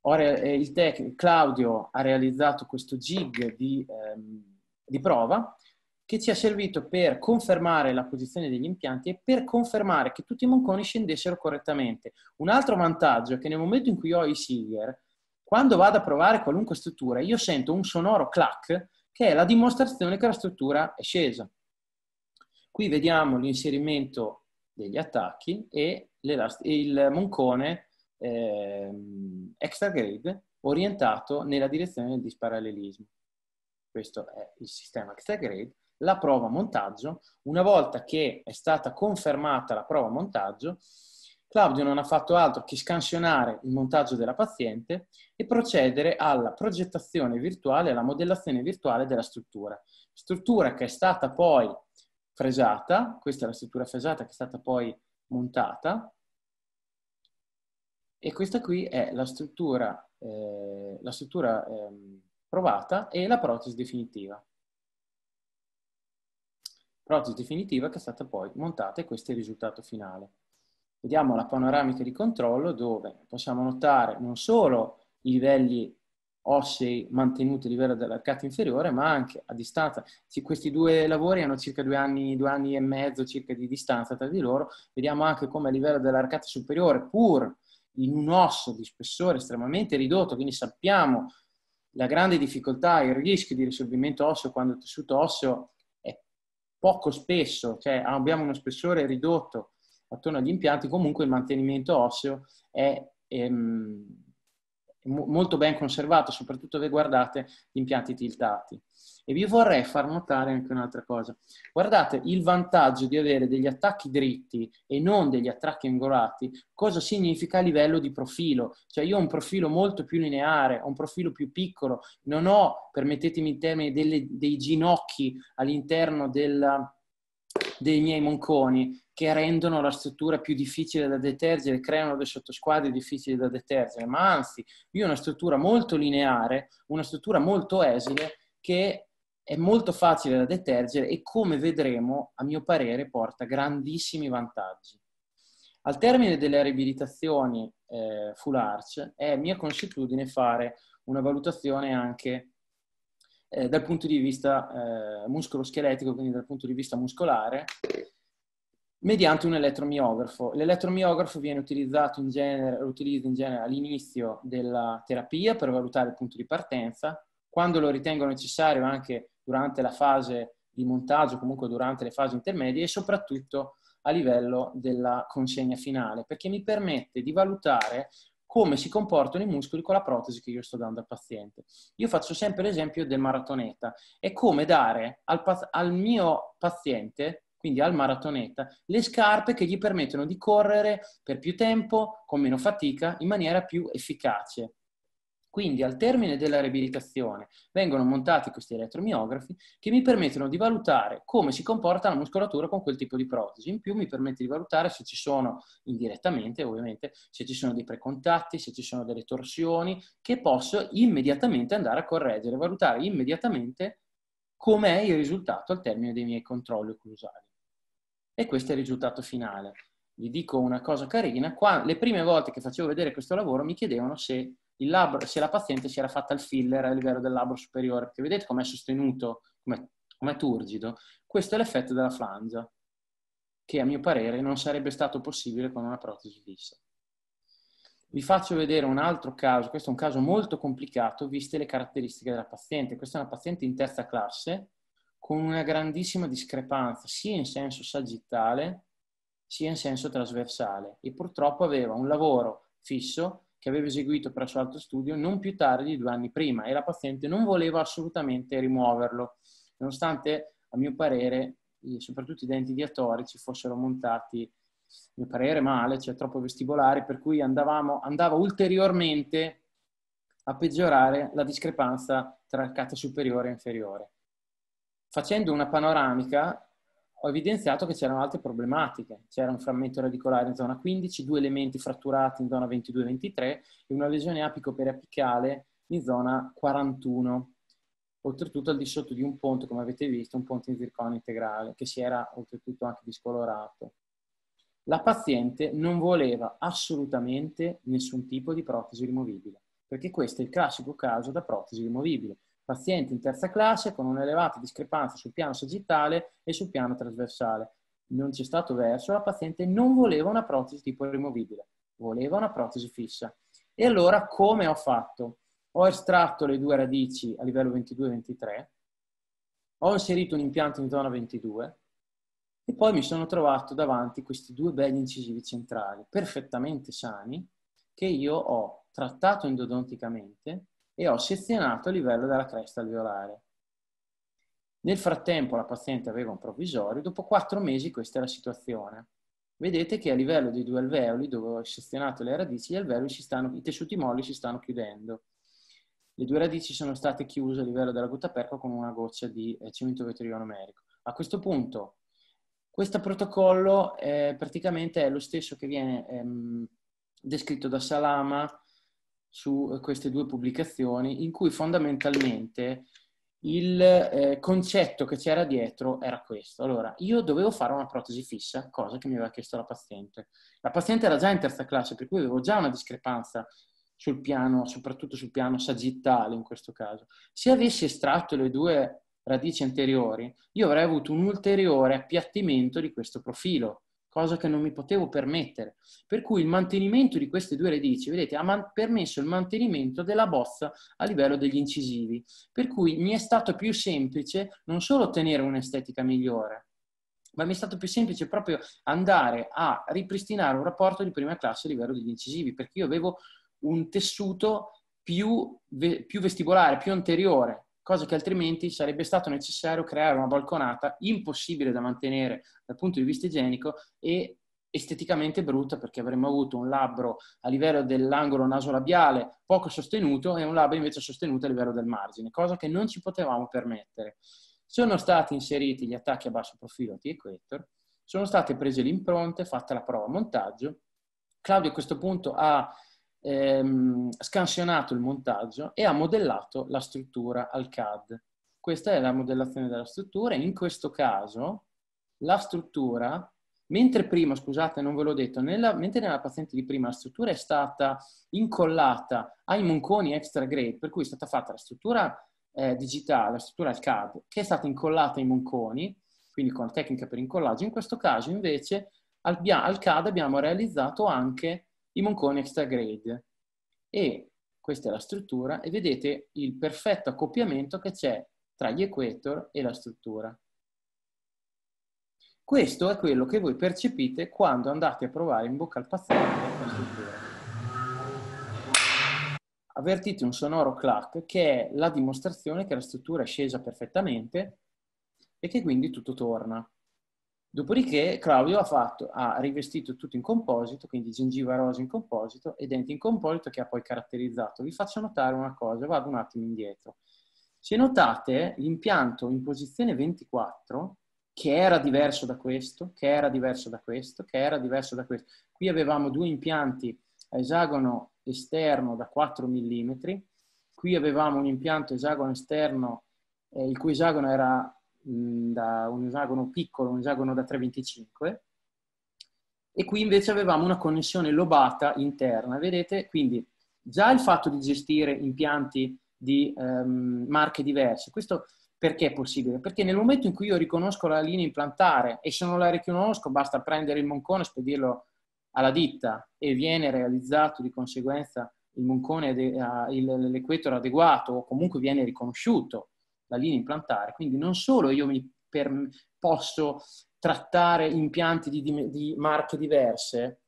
Eh, il tec- Claudio ha realizzato questo jig di, ehm, di prova che ci ha servito per confermare la posizione degli impianti e per confermare che tutti i monconi scendessero correttamente. Un altro vantaggio è che nel momento in cui ho i Seager, quando vado a provare qualunque struttura, io sento un sonoro clack che è la dimostrazione che la struttura è scesa. Qui vediamo l'inserimento degli attacchi e il moncone ehm, extra grade orientato nella direzione del disparallelismo. Questo è il sistema extra grade. La prova montaggio, una volta che è stata confermata la prova montaggio, Claudio non ha fatto altro che scansionare il montaggio della paziente e procedere alla progettazione virtuale, alla modellazione virtuale della struttura. Struttura che è stata poi fresata, questa è la struttura fresata che è stata poi montata, e questa qui è la struttura, eh, la struttura eh, provata e la protesi definitiva. Protesi definitiva che è stata poi montata e questo è il risultato finale. Vediamo la panoramica di controllo dove possiamo notare non solo i livelli ossei mantenuti a livello dell'arcato inferiore, ma anche a distanza. Questi due lavori hanno circa due anni, due anni e mezzo circa di distanza tra di loro. Vediamo anche come a livello dell'arcata superiore, pur in un osso di spessore estremamente ridotto, quindi sappiamo la grande difficoltà e il rischio di risolvimento osseo quando il tessuto osseo è poco spesso, cioè abbiamo uno spessore ridotto attorno agli impianti, comunque il mantenimento osseo è, ehm, molto ben conservato, soprattutto se guardate gli impianti tiltati. E vi vorrei far notare anche un'altra cosa. Guardate il vantaggio di avere degli attacchi dritti e non degli attacchi angolati, cosa significa a livello di profilo. Cioè io ho un profilo molto più lineare, ho un profilo più piccolo, non ho, permettetemi il termine, delle, dei ginocchi all'interno dei miei monconi, che rendono la struttura più difficile da detergere, creano dei sottosquadre difficili da detergere, ma anzi, io ho una struttura molto lineare, una struttura molto esile che è molto facile da detergere e come vedremo, a mio parere, porta grandissimi vantaggi. Al termine delle riabilitazioni eh, full arch è mia consuetudine fare una valutazione anche eh, dal punto di vista eh, muscoloscheletico, quindi dal punto di vista muscolare, mediante un elettromiografo. L'elettromiografo viene utilizzato in genere, lo utilizzo in genere all'inizio della terapia per valutare il punto di partenza, quando lo ritengo necessario anche durante la fase di montaggio, comunque durante le fasi intermedie e soprattutto a livello della consegna finale, perché mi permette di valutare come si comportano i muscoli con la protesi che io sto dando al paziente. Io faccio sempre l'esempio del maratoneta, è come dare al, al mio paziente quindi al maratoneta, le scarpe che gli permettono di correre per più tempo, con meno fatica, in maniera più efficace. Quindi al termine della riabilitazione vengono montati questi elettromiografi che mi permettono di valutare come si comporta la muscolatura con quel tipo di protesi. In più mi permette di valutare se ci sono, indirettamente ovviamente, se ci sono dei precontatti, se ci sono delle torsioni, che posso immediatamente andare a correggere, valutare immediatamente com'è il risultato al termine dei miei controlli occlusali. E questo è il risultato finale. Vi dico una cosa carina, qua, le prime volte che facevo vedere questo lavoro mi chiedevano se, labbro, se la paziente si era fatta il filler a livello del labbro superiore, perché vedete com'è sostenuto, com'è, com'è turgido? Questo è l'effetto della flangia, che a mio parere non sarebbe stato possibile con una protesi fissa. Vi faccio vedere un altro caso, questo è un caso molto complicato viste le caratteristiche della paziente. Questa è una paziente in terza classe con una grandissima discrepanza sia in senso sagittale sia in senso trasversale e purtroppo aveva un lavoro fisso che aveva eseguito presso altro studio non più tardi di due anni prima e la paziente non voleva assolutamente rimuoverlo, nonostante a mio parere soprattutto i denti diatorici fossero montati a mio parere male, cioè troppo vestibolari, per cui andavamo, andava ulteriormente a peggiorare la discrepanza tra arcata superiore e inferiore facendo una panoramica ho evidenziato che c'erano altre problematiche. C'era un frammento radicolare in zona 15, due elementi fratturati in zona 22-23 e una lesione apico-periapicale in zona 41. Oltretutto al di sotto di un ponte, come avete visto, un ponte in zirconio integrale, che si era oltretutto anche discolorato. La paziente non voleva assolutamente nessun tipo di protesi rimovibile, perché questo è il classico caso da protesi rimovibile pazienti in terza classe con un'elevata discrepanza sul piano sagittale e sul piano trasversale. Non c'è stato verso, la paziente non voleva una protesi tipo rimovibile, voleva una protesi fissa. E allora come ho fatto? Ho estratto le due radici a livello 22-23, ho inserito un impianto in zona 22 e poi mi sono trovato davanti questi due belli incisivi centrali, perfettamente sani, che io ho trattato endodonticamente e ho sezionato il livello della cresta alveolare. Nel frattempo la paziente aveva un provvisorio, dopo quattro mesi questa è la situazione. Vedete che a livello dei due alveoli, dove ho sezionato le radici, stanno, i tessuti molli si stanno chiudendo. Le due radici sono state chiuse a livello della gota perca con una goccia di eh, cemento veterionomerico. A questo punto, questo protocollo è eh, praticamente è lo stesso che viene ehm, descritto da Salama su eh, queste due pubblicazioni in cui fondamentalmente il eh, concetto che c'era dietro era questo. Allora, io dovevo fare una protesi fissa, cosa che mi aveva chiesto la paziente. La paziente era già in terza classe, per cui avevo già una discrepanza sul piano, soprattutto sul piano sagittale in questo caso. Se avessi estratto le due radici anteriori, io avrei avuto un ulteriore appiattimento di questo profilo cosa che non mi potevo permettere. Per cui il mantenimento di queste due radici, vedete, ha man- permesso il mantenimento della bozza a livello degli incisivi. Per cui mi è stato più semplice non solo ottenere un'estetica migliore, ma mi è stato più semplice proprio andare a ripristinare un rapporto di prima classe a livello degli incisivi, perché io avevo un tessuto più, più vestibolare, più anteriore, cosa che altrimenti sarebbe stato necessario creare una balconata impossibile da mantenere dal punto di vista igienico e esteticamente brutta perché avremmo avuto un labbro a livello dell'angolo naso-labiale poco sostenuto e un labbro invece sostenuto a livello del margine, cosa che non ci potevamo permettere. Sono stati inseriti gli attacchi a basso profilo anti equator, sono state prese le impronte, fatta la prova a montaggio. Claudio a questo punto ha ehm, scansionato il montaggio e ha modellato la struttura al CAD. Questa è la modellazione della struttura. In questo caso la struttura Mentre prima, scusate, non ve l'ho detto, nella, mentre nella paziente di prima la struttura è stata incollata ai monconi extra grade, per cui è stata fatta la struttura eh, digitale, la struttura al CAD, che è stata incollata ai monconi, quindi con la tecnica per incollaggio. In questo caso, invece, al, al CAD abbiamo realizzato anche i monconi extra grade. E questa è la struttura e vedete il perfetto accoppiamento che c'è tra gli equator e la struttura. Questo è quello che voi percepite quando andate a provare in bocca al paziente la struttura. Avvertite un sonoro clack che è la dimostrazione che la struttura è scesa perfettamente e che quindi tutto torna. Dopodiché Claudio ha, fatto, ha rivestito tutto in composito, quindi gengiva rosa in composito e denti in composito che ha poi caratterizzato. Vi faccio notare una cosa, vado un attimo indietro. Se notate l'impianto in posizione 24, che era diverso da questo, che era diverso da questo, che era diverso da questo. Qui avevamo due impianti a esagono esterno da 4 mm, qui avevamo un impianto esagono esterno eh, il cui esagono era da un esagono piccolo un esagono da 3,25 e qui invece avevamo una connessione lobata interna, vedete? Quindi già il fatto di gestire impianti di ehm, marche diverse, questo perché è possibile? Perché nel momento in cui io riconosco la linea implantare e se non la riconosco basta prendere il moncone e spedirlo alla ditta e viene realizzato di conseguenza il moncone, l'equator adeguato o comunque viene riconosciuto la linea implantare. Quindi non solo io mi per, posso trattare impianti di, di, di marche diverse,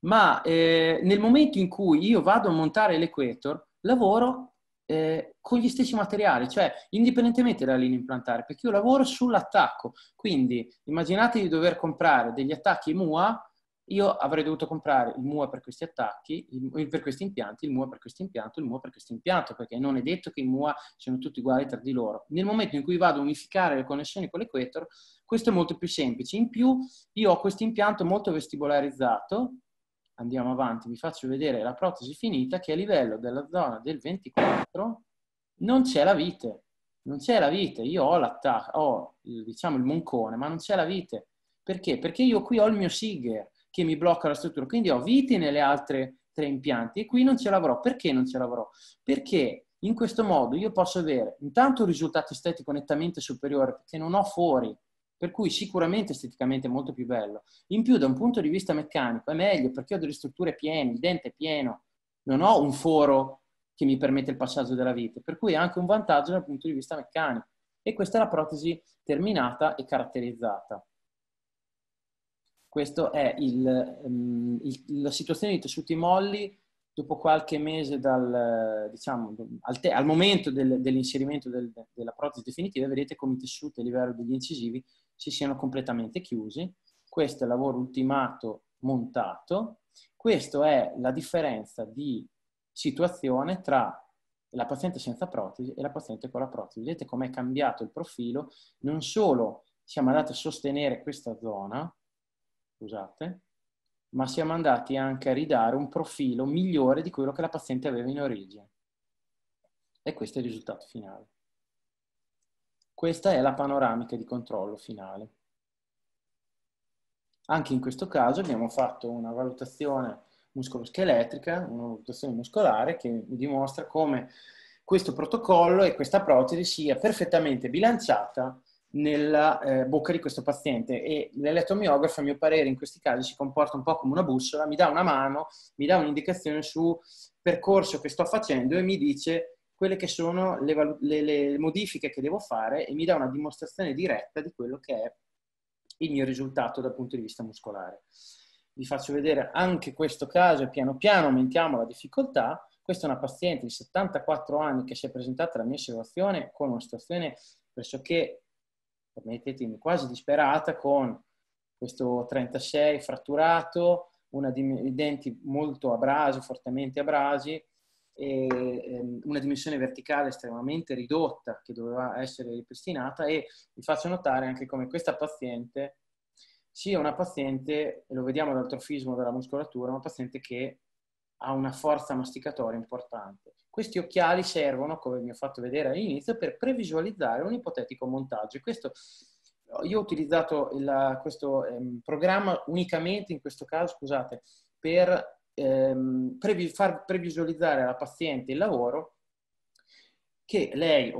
ma eh, nel momento in cui io vado a montare l'equator, lavoro eh, con gli stessi materiali, cioè indipendentemente dalla linea implantare, perché io lavoro sull'attacco. Quindi immaginate di dover comprare degli attacchi MUA io avrei dovuto comprare il MUA per questi attacchi, il, per questi impianti, il MUA per questo impianto, il MUA per questo impianto, perché non è detto che i MUA siano tutti uguali tra di loro. Nel momento in cui vado a unificare le connessioni con l'Equator, questo è molto più semplice. In più, io ho questo impianto molto vestibolarizzato, andiamo avanti, vi faccio vedere la protesi finita, che a livello della zona del 24 non c'è la vite. Non c'è la vite, io ho l'attacco, ho diciamo il moncone, ma non c'è la vite. Perché? Perché io qui ho il mio Siger, che mi blocca la struttura. Quindi ho viti nelle altre tre impianti e qui non ce l'avrò. Perché non ce l'avrò? Perché in questo modo io posso avere intanto un risultato estetico nettamente superiore perché non ho fuori, per cui sicuramente esteticamente è molto più bello. In più da un punto di vista meccanico è meglio perché ho delle strutture piene, il dente è pieno, non ho un foro che mi permette il passaggio della vite, per cui è anche un vantaggio dal punto di vista meccanico. E questa è la protesi terminata e caratterizzata questo è il, um, il, la situazione dei tessuti molli dopo qualche mese dal, diciamo, al, te, al momento del, dell'inserimento del, della protesi definitiva, vedete come i tessuti a livello degli incisivi si siano completamente chiusi. Questo è il lavoro ultimato montato. Questa è la differenza di situazione tra la paziente senza protesi e la paziente con la protesi. Vedete com'è cambiato il profilo? Non solo siamo andati a sostenere questa zona, scusate, ma siamo andati anche a ridare un profilo migliore di quello che la paziente aveva in origine. E questo è il risultato finale. Questa è la panoramica di controllo finale. Anche in questo caso abbiamo fatto una valutazione muscoloscheletrica, una valutazione muscolare che dimostra come questo protocollo e questa protesi sia perfettamente bilanciata nella eh, bocca di questo paziente e l'elettromiografo a mio parere in questi casi si comporta un po' come una bussola, mi dà una mano, mi dà un'indicazione sul percorso che sto facendo e mi dice quelle che sono le, valu- le, le modifiche che devo fare e mi dà una dimostrazione diretta di quello che è il mio risultato dal punto di vista muscolare. Vi faccio vedere anche questo caso e piano piano aumentiamo la difficoltà. Questa è una paziente di 74 anni che si è presentata alla mia osservazione con una situazione pressoché permettetemi, quasi disperata con questo 36 fratturato, una i denti molto abrasi, fortemente abrasi, e, ehm, una dimensione verticale estremamente ridotta che doveva essere ripristinata e vi faccio notare anche come questa paziente sia una paziente, lo vediamo dal trofismo della muscolatura, una paziente che ha una forza masticatoria importante. Questi occhiali servono, come vi ho fatto vedere all'inizio, per previsualizzare un ipotetico montaggio. Questo, io ho utilizzato il, questo ehm, programma unicamente, in questo caso, scusate, per ehm, previ, far previsualizzare alla paziente il lavoro che lei,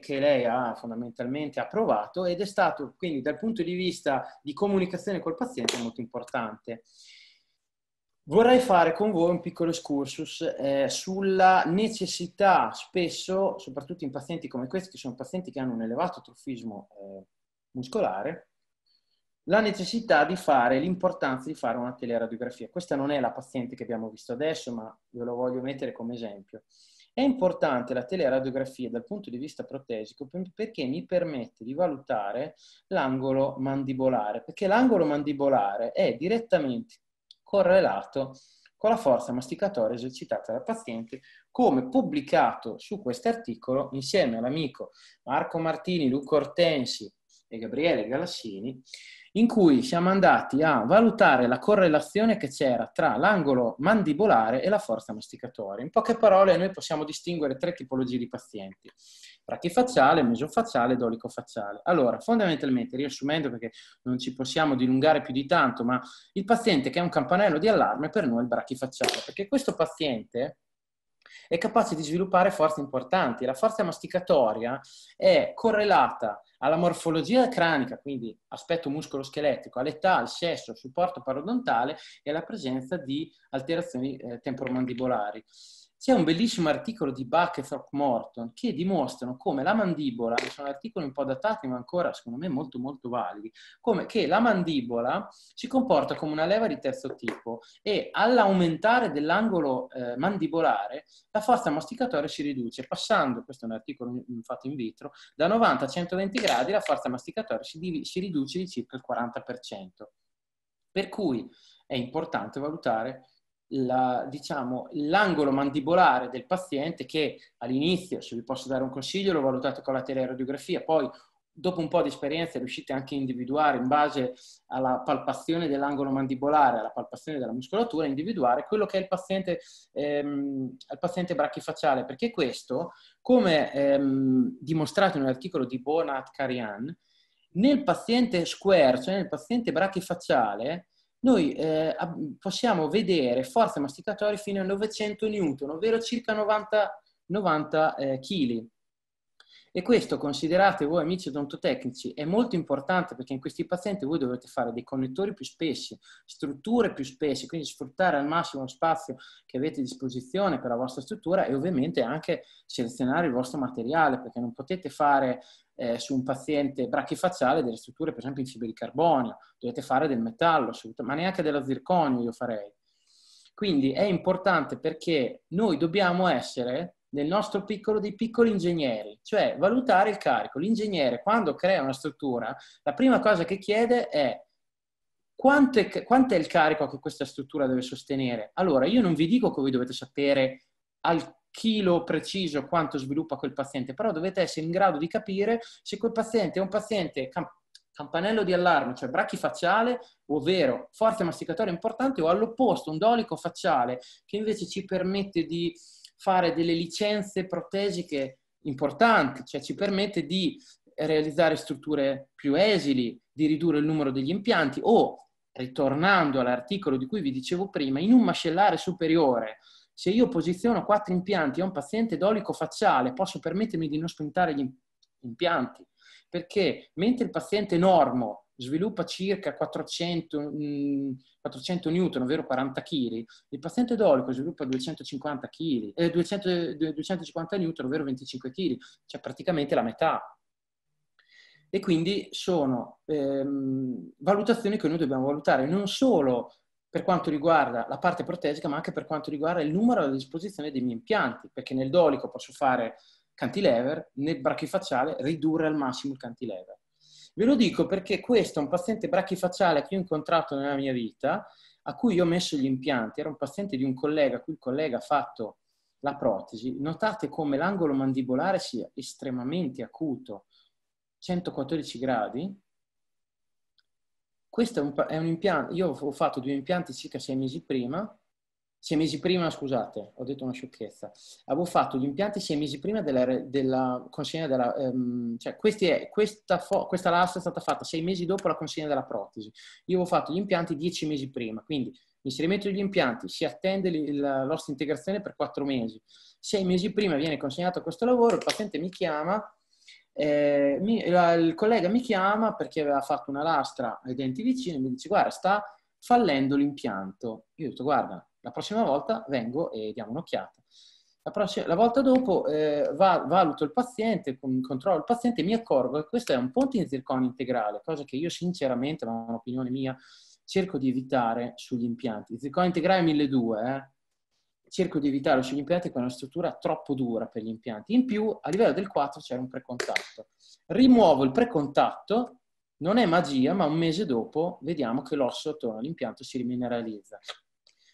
che lei, ha fondamentalmente approvato ed è stato quindi dal punto di vista di comunicazione col paziente molto importante. Vorrei fare con voi un piccolo excursus eh, sulla necessità spesso, soprattutto in pazienti come questi, che sono pazienti che hanno un elevato trofismo eh, muscolare, la necessità di fare, l'importanza di fare una teleradiografia. Questa non è la paziente che abbiamo visto adesso, ma ve lo voglio mettere come esempio. È importante la teleradiografia dal punto di vista protesico perché mi permette di valutare l'angolo mandibolare, perché l'angolo mandibolare è direttamente correlato con la forza masticatoria esercitata dal paziente, come pubblicato su questo articolo insieme all'amico Marco Martini, Luca Ortensi e Gabriele Galassini, in cui siamo andati a valutare la correlazione che c'era tra l'angolo mandibolare e la forza masticatoria. In poche parole, noi possiamo distinguere tre tipologie di pazienti brachifacciale, mesofacciale dolicofacciale. Allora, fondamentalmente, riassumendo perché non ci possiamo dilungare più di tanto, ma il paziente che è un campanello di allarme per noi è il brachifacciale, perché questo paziente è capace di sviluppare forze importanti. La forza masticatoria è correlata alla morfologia cranica, quindi aspetto muscoloscheletico, all'età, al sesso, al supporto parodontale e alla presenza di alterazioni eh, temporomandibolari. C'è un bellissimo articolo di Bach e Throckmorton che dimostrano come la mandibola, sono articoli un po' datati ma ancora secondo me molto molto validi, come che la mandibola si comporta come una leva di terzo tipo e all'aumentare dell'angolo eh, mandibolare la forza masticatoria si riduce, passando, questo è un articolo fatto in vitro, da 90 a 120 gradi la forza masticatoria si, si riduce di circa il 40%. Per cui è importante valutare la, diciamo, l'angolo mandibolare del paziente che all'inizio, se vi posso dare un consiglio, lo valutate con la teleradiografia, poi dopo un po' di esperienza riuscite anche a individuare in base alla palpazione dell'angolo mandibolare, alla palpazione della muscolatura, individuare quello che è il paziente, ehm, il paziente brachifacciale, perché questo, come ehm, dimostrato nell'articolo di Bonat Karian, nel paziente square, cioè nel paziente brachifacciale, noi eh, possiamo vedere forze masticatorie fino a 900 newton, ovvero circa 90, 90 eh, kg. E questo, considerate voi amici odontotecnici, è molto importante perché in questi pazienti voi dovete fare dei connettori più spessi, strutture più spesse, quindi sfruttare al massimo lo spazio che avete a disposizione per la vostra struttura e ovviamente anche selezionare il vostro materiale perché non potete fare eh, su un paziente brachifacciale delle strutture, per esempio in fibre di carbonio, dovete fare del metallo, ma neanche dello zirconio io farei. Quindi è importante perché noi dobbiamo essere nel nostro piccolo dei piccoli ingegneri, cioè valutare il carico. L'ingegnere quando crea una struttura, la prima cosa che chiede è quanto è, quanto è il carico che questa struttura deve sostenere. Allora, io non vi dico che voi dovete sapere al chilo preciso quanto sviluppa quel paziente, però dovete essere in grado di capire se quel paziente è un paziente camp- campanello di allarme, cioè brachifacciale, ovvero forza masticatoria importante, o all'opposto un dolico facciale che invece ci permette di fare delle licenze protesiche importanti, cioè ci permette di realizzare strutture più esili, di ridurre il numero degli impianti o, ritornando all'articolo di cui vi dicevo prima, in un mascellare superiore se io posiziono quattro impianti a un paziente dolico facciale, posso permettermi di non spuntare gli impianti, perché mentre il paziente normo sviluppa circa 400, 400 mm, newton, ovvero 40 kg, il paziente dolico sviluppa 250, kg, eh, 200, 250 newton, ovvero 25 kg, cioè praticamente la metà. E quindi sono ehm, valutazioni che noi dobbiamo valutare non solo per quanto riguarda la parte protesica, ma anche per quanto riguarda il numero a disposizione dei miei impianti, perché nel dolico posso fare cantilever, nel brachifacciale ridurre al massimo il cantilever. Ve lo dico perché questo è un paziente brachifacciale che ho incontrato nella mia vita, a cui ho messo gli impianti, era un paziente di un collega, a cui il collega ha fatto la protesi. Notate come l'angolo mandibolare sia estremamente acuto, 114 gradi, questo è un, è un impianto, io ho fatto due impianti circa sei mesi prima, sei mesi prima, scusate, ho detto una sciocchezza, avevo fatto gli impianti sei mesi prima della, della consegna della, um, cioè è, questa, questa lastra è stata fatta sei mesi dopo la consegna della protesi, io avevo fatto gli impianti dieci mesi prima, quindi l'inserimento degli impianti, si attende la nostra integrazione per quattro mesi, sei mesi prima viene consegnato questo lavoro, il paziente mi chiama, eh, mi, la, il collega mi chiama perché aveva fatto una lastra ai denti vicini e mi dice guarda sta fallendo l'impianto. Io ho detto guarda la prossima volta vengo e diamo un'occhiata. La, prossima, la volta dopo eh, va, valuto il paziente, controllo il paziente e mi accorgo che questo è un ponte in zirconio integrale, cosa che io sinceramente, ma è un'opinione mia, cerco di evitare sugli impianti. Il zirconio integrale è 1200, eh? cerco di evitare sugli impianti con una struttura troppo dura per gli impianti. In più, a livello del 4 c'era un precontatto. Rimuovo il precontatto, non è magia, ma un mese dopo vediamo che l'osso attorno all'impianto si rimineralizza.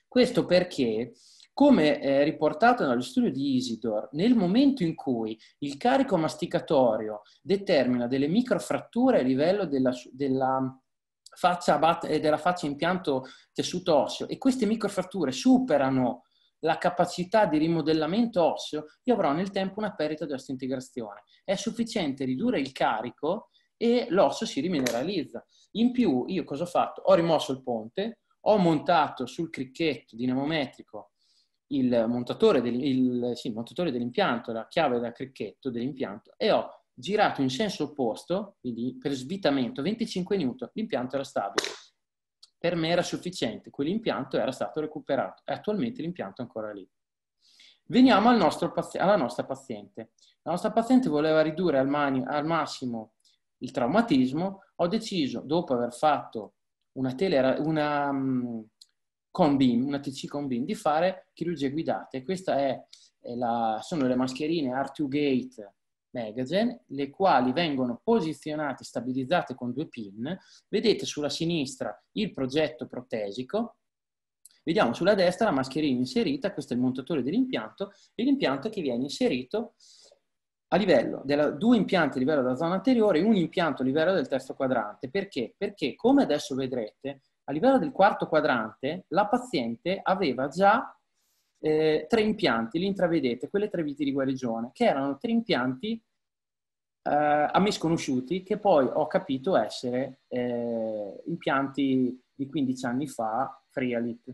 Questo perché, come eh, riportato dallo studio di Isidor, nel momento in cui il carico masticatorio determina delle microfratture a livello della, della faccia, eh, della faccia impianto tessuto osseo e queste microfratture superano la capacità di rimodellamento osseo, io avrò nel tempo una perdita di osteointegrazione. È sufficiente ridurre il carico e l'osso si rimineralizza. In più, io cosa ho fatto? Ho rimosso il ponte, ho montato sul cricchetto dinamometrico il montatore, del, il, sì, il montatore dell'impianto, la chiave da cricchetto dell'impianto e ho girato in senso opposto, quindi per svitamento, 25 newton, l'impianto era stabile per me era sufficiente, quell'impianto era stato recuperato e attualmente l'impianto è ancora lì. Veniamo al nostro, alla nostra paziente. La nostra paziente voleva ridurre al, mani, al massimo il traumatismo, ho deciso, dopo aver fatto una, tele, una um, mm, Conbeam, una TC Conbeam, di fare chirurgie guidate. Queste sono le mascherine R2 Gate magazine, le quali vengono posizionate, stabilizzate con due pin. Vedete sulla sinistra il progetto protesico, vediamo sulla destra la mascherina inserita, questo è il montatore dell'impianto, e l'impianto che viene inserito a livello della, due impianti a livello della zona anteriore e un impianto a livello del terzo quadrante. Perché? Perché, come adesso vedrete, a livello del quarto quadrante la paziente aveva già eh, tre impianti, li intravedete, quelle tre viti di guarigione, che erano tre impianti eh, a me sconosciuti, che poi ho capito essere eh, impianti di 15 anni fa, Frialit.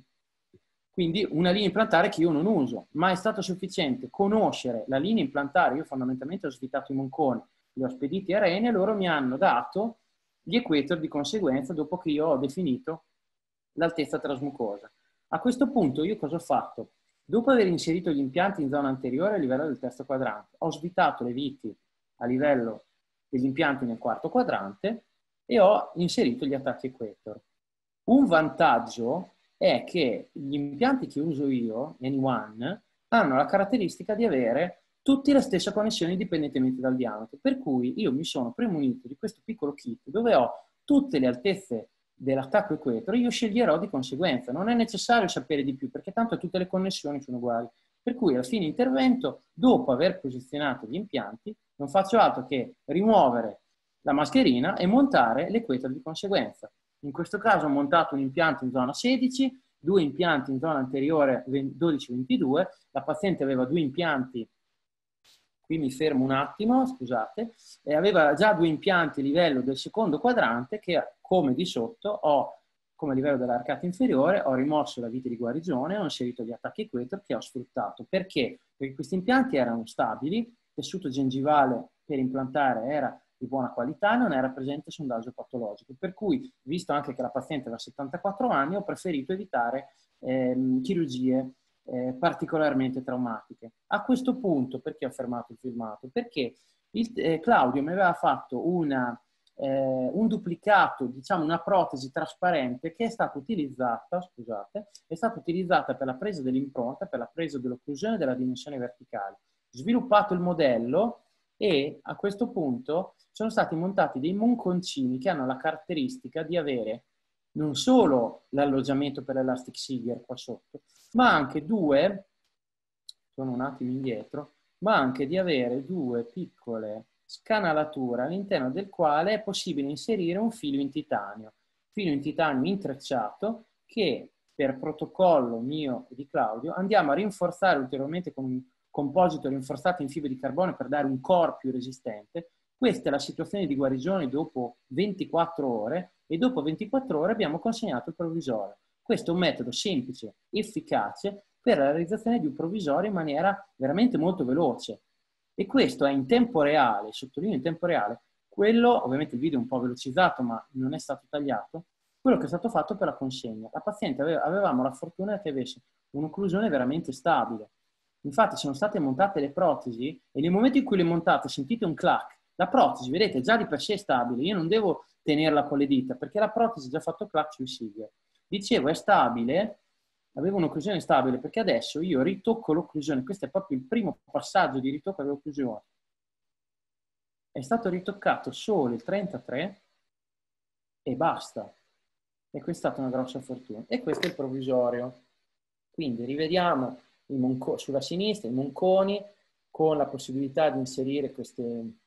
Quindi una linea implantare che io non uso, ma è stato sufficiente conoscere la linea implantare. Io fondamentalmente ho svitato i monconi, li ho spediti a Rene e loro mi hanno dato gli equator di conseguenza dopo che io ho definito l'altezza trasmucosa. A questo punto io cosa ho fatto? Dopo aver inserito gli impianti in zona anteriore a livello del terzo quadrante, ho svitato le viti a livello degli impianti nel quarto quadrante e ho inserito gli attacchi equator. Un vantaggio è che gli impianti che uso io, AnyOne, hanno la caratteristica di avere tutti la stessa connessione indipendentemente dal diametro, per cui io mi sono premunito di questo piccolo kit dove ho tutte le altezze dell'attacco equetro, io sceglierò di conseguenza. Non è necessario sapere di più, perché tanto tutte le connessioni sono uguali. Per cui al fine intervento, dopo aver posizionato gli impianti, non faccio altro che rimuovere la mascherina e montare l'equetore di conseguenza. In questo caso ho montato un impianto in zona 16, due impianti in zona anteriore 12-22, la paziente aveva due impianti qui mi fermo un attimo, scusate, eh, aveva già due impianti a livello del secondo quadrante che come di sotto ho, come a livello dell'arcata inferiore, ho rimosso la vite di guarigione, ho inserito gli attacchi equator che ho sfruttato. Perché? Perché questi impianti erano stabili, il tessuto gengivale per implantare era di buona qualità, non era presente sondaggio patologico. Per cui, visto anche che la paziente aveva 74 anni, ho preferito evitare ehm, chirurgie eh, particolarmente traumatiche. A questo punto, perché ho fermato il filmato? Perché il, eh, Claudio mi aveva fatto una, eh, un duplicato, diciamo una protesi trasparente che è stata utilizzata, scusate, è stata utilizzata per la presa dell'impronta, per la presa dell'occlusione della dimensione verticale. Sviluppato il modello e a questo punto sono stati montati dei monconcini che hanno la caratteristica di avere non solo l'alloggiamento per l'Elastic Seeger qua sotto, ma anche due, sono un attimo indietro, ma anche di avere due piccole scanalature all'interno del quale è possibile inserire un filo in titanio, filo in titanio intrecciato che per protocollo mio e di Claudio andiamo a rinforzare ulteriormente con un composito rinforzato in fibra di carbonio per dare un core più resistente questa è la situazione di guarigione dopo 24 ore e dopo 24 ore abbiamo consegnato il provvisorio. Questo è un metodo semplice, efficace per la realizzazione di un provvisorio in maniera veramente molto veloce. E questo è in tempo reale, sottolineo in tempo reale, quello, ovviamente il video è un po' velocizzato ma non è stato tagliato, quello che è stato fatto per la consegna. La paziente aveva, avevamo la fortuna che avesse un'occlusione veramente stabile. Infatti sono state montate le protesi e nel momento in cui le montate sentite un clack la protesi, vedete, già di per sé è stabile, io non devo tenerla con le dita perché la protesi ha già fatto clutch sui sigle. Dicevo, è stabile, avevo un'occlusione stabile perché adesso io ritocco l'occlusione, questo è proprio il primo passaggio di ritocco dell'occlusione. È stato ritoccato solo il 33 e basta. E questa è stata una grossa fortuna. E questo è il provvisorio. Quindi rivediamo sulla sinistra i monconi con la possibilità di inserire queste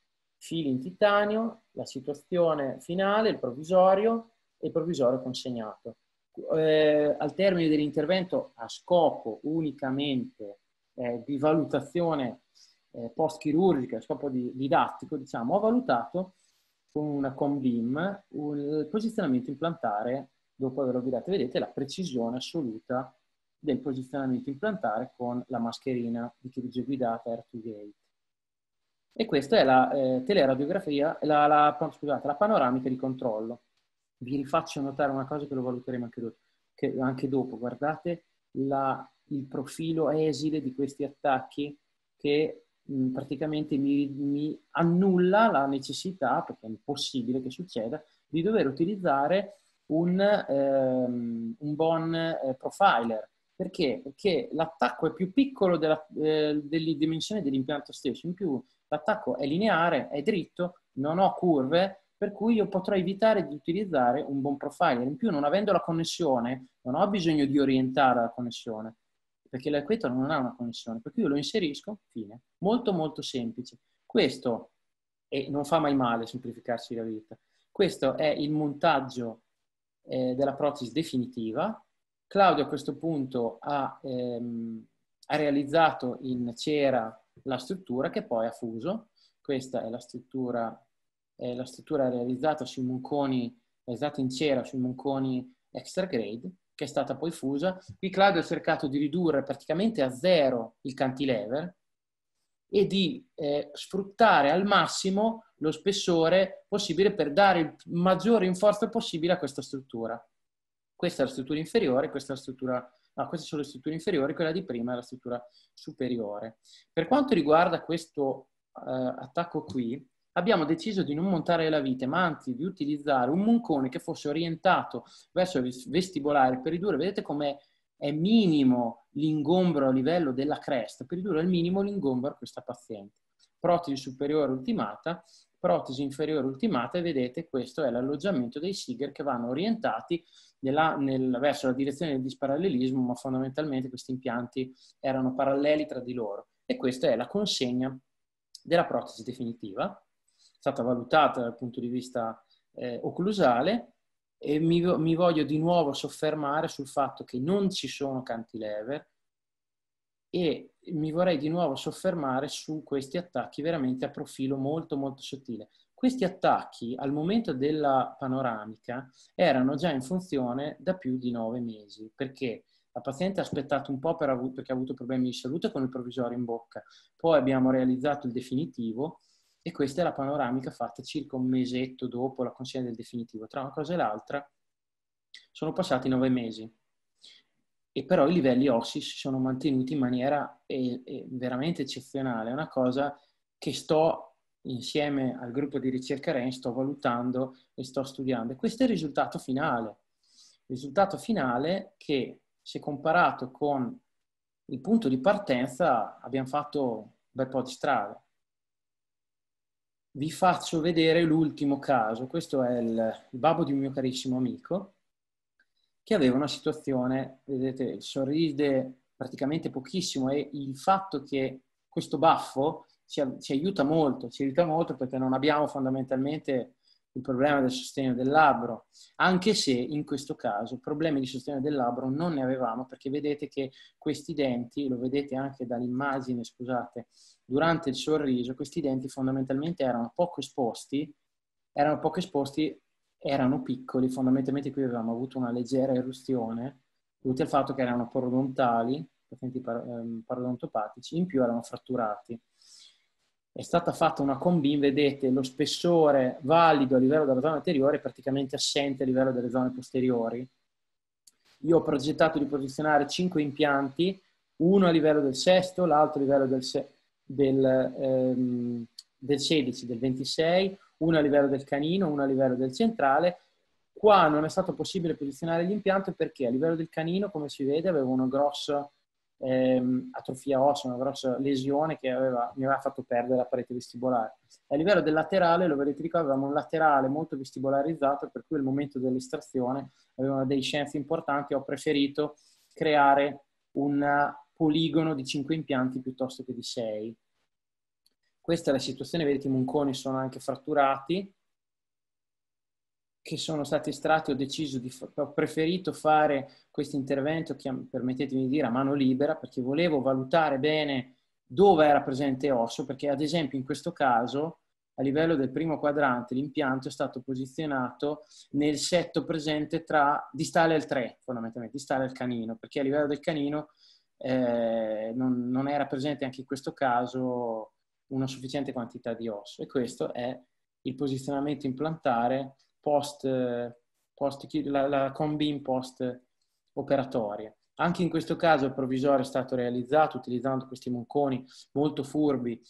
fili in titanio, la situazione finale, il provvisorio e il provvisorio consegnato. Eh, al termine dell'intervento a scopo unicamente eh, di valutazione eh, post-chirurgica, a scopo di, didattico, diciamo, ho valutato con una COMBIM il posizionamento implantare dopo averlo guidato. Vedete la precisione assoluta del posizionamento implantare con la mascherina di chirurgia guidata air 2 gate e questa è la eh, teleradiografia, la, la, scusate, la panoramica di controllo. Vi rifaccio notare una cosa che lo valuteremo anche dopo. Che, anche dopo. Guardate la, il profilo esile di questi attacchi che mh, praticamente mi, mi annulla la necessità, perché è impossibile che succeda, di dover utilizzare un, ehm, un, buon eh, profiler. Perché? Perché l'attacco è più piccolo della eh, dell dimensione dell'impianto stesso, in più L'attacco è lineare, è dritto, non ho curve, per cui io potrei evitare di utilizzare un buon profiler. In più, non avendo la connessione, non ho bisogno di orientare la connessione, perché l'equator non ha una connessione, per cui io lo inserisco, fine. Molto molto semplice. Questo, e non fa mai male semplificarsi la vita, questo è il montaggio eh, della protesi definitiva. Claudio a questo punto ha, ehm, ha realizzato in cera la struttura che poi ha fuso. Questa è la struttura, è la struttura realizzata sui monconi, realizzata in cera sui monconi extra grade, che è stata poi fusa. Qui Claudio ha cercato di ridurre praticamente a zero il cantilever e di eh, sfruttare al massimo lo spessore possibile per dare il maggior rinforzo possibile a questa struttura. Questa è la struttura inferiore, questa è la struttura ma queste sono le strutture inferiori, quella di prima è la struttura superiore. Per quanto riguarda questo eh, attacco qui, abbiamo deciso di non montare la vite, ma anzi di utilizzare un moncone che fosse orientato verso il vestibolare per ridurre, vedete come è minimo l'ingombro a livello della cresta, per ridurre al minimo l'ingombro a questa paziente. Protesi superiore ultimata protesi inferiore ultimata e vedete questo è l'alloggiamento dei Siger che vanno orientati nella, nel, verso la direzione del disparallelismo, ma fondamentalmente questi impianti erano paralleli tra di loro e questa è la consegna della protesi definitiva, stata valutata dal punto di vista eh, occlusale e mi, mi voglio di nuovo soffermare sul fatto che non ci sono cantilever e mi vorrei di nuovo soffermare su questi attacchi veramente a profilo molto molto sottile. Questi attacchi al momento della panoramica erano già in funzione da più di nove mesi, perché la paziente ha aspettato un po' per av- perché ha avuto problemi di salute con il provvisorio in bocca, poi abbiamo realizzato il definitivo e questa è la panoramica fatta circa un mesetto dopo la consegna del definitivo. Tra una cosa e l'altra sono passati nove mesi e però i livelli ossi si sono mantenuti in maniera eh, veramente eccezionale. È una cosa che sto insieme al gruppo di ricerca REN, sto valutando e sto studiando. E questo è il risultato finale. Il risultato finale che se comparato con il punto di partenza abbiamo fatto un bel po' di strada. Vi faccio vedere l'ultimo caso. Questo è il, il babbo di un mio carissimo amico che aveva una situazione, vedete, sorride praticamente pochissimo e il fatto che questo baffo ci, ci, aiuta molto, ci aiuta molto perché non abbiamo fondamentalmente il problema del sostegno del labbro, anche se in questo caso problemi di sostegno del labbro non ne avevamo perché vedete che questi denti, lo vedete anche dall'immagine, scusate, durante il sorriso, questi denti fondamentalmente erano poco esposti, erano poco esposti erano piccoli, fondamentalmente qui avevamo avuto una leggera eruzione dovuta al fatto che erano periodontali, pazienti ehm, parodontopatici, in più erano fratturati. È stata fatta una combin, vedete, lo spessore valido a livello della zona anteriore è praticamente assente a livello delle zone posteriori. Io ho progettato di posizionare cinque impianti, uno a livello del sesto, l'altro a livello del, del, ehm, del 16, del 26, uno a livello del canino, uno a livello del centrale. Qua non è stato possibile posizionare l'impianto perché a livello del canino, come si vede, avevo una grossa ehm, atrofia ossea, una grossa lesione che aveva, mi aveva fatto perdere la parete vestibolare. A livello del laterale, lo vedete di qua, avevamo un laterale molto vestibolarizzato, per cui al momento dell'estrazione avevano dei scienze importanti, ho preferito creare un poligono di 5 impianti piuttosto che di 6 questa è la situazione, vedete i munconi sono anche fratturati, che sono stati estratti, ho deciso di, ho preferito fare questo intervento, permettetemi di dire, a mano libera, perché volevo valutare bene dove era presente osso, perché ad esempio in questo caso a livello del primo quadrante l'impianto è stato posizionato nel setto presente tra distale al 3, fondamentalmente, distale al canino, perché a livello del canino eh, non, non, era presente anche in questo caso una sufficiente quantità di osso e questo è il posizionamento implantare post, eh, post la, la combin post operatoria. Anche in questo caso il provvisorio è stato realizzato utilizzando questi monconi molto furbi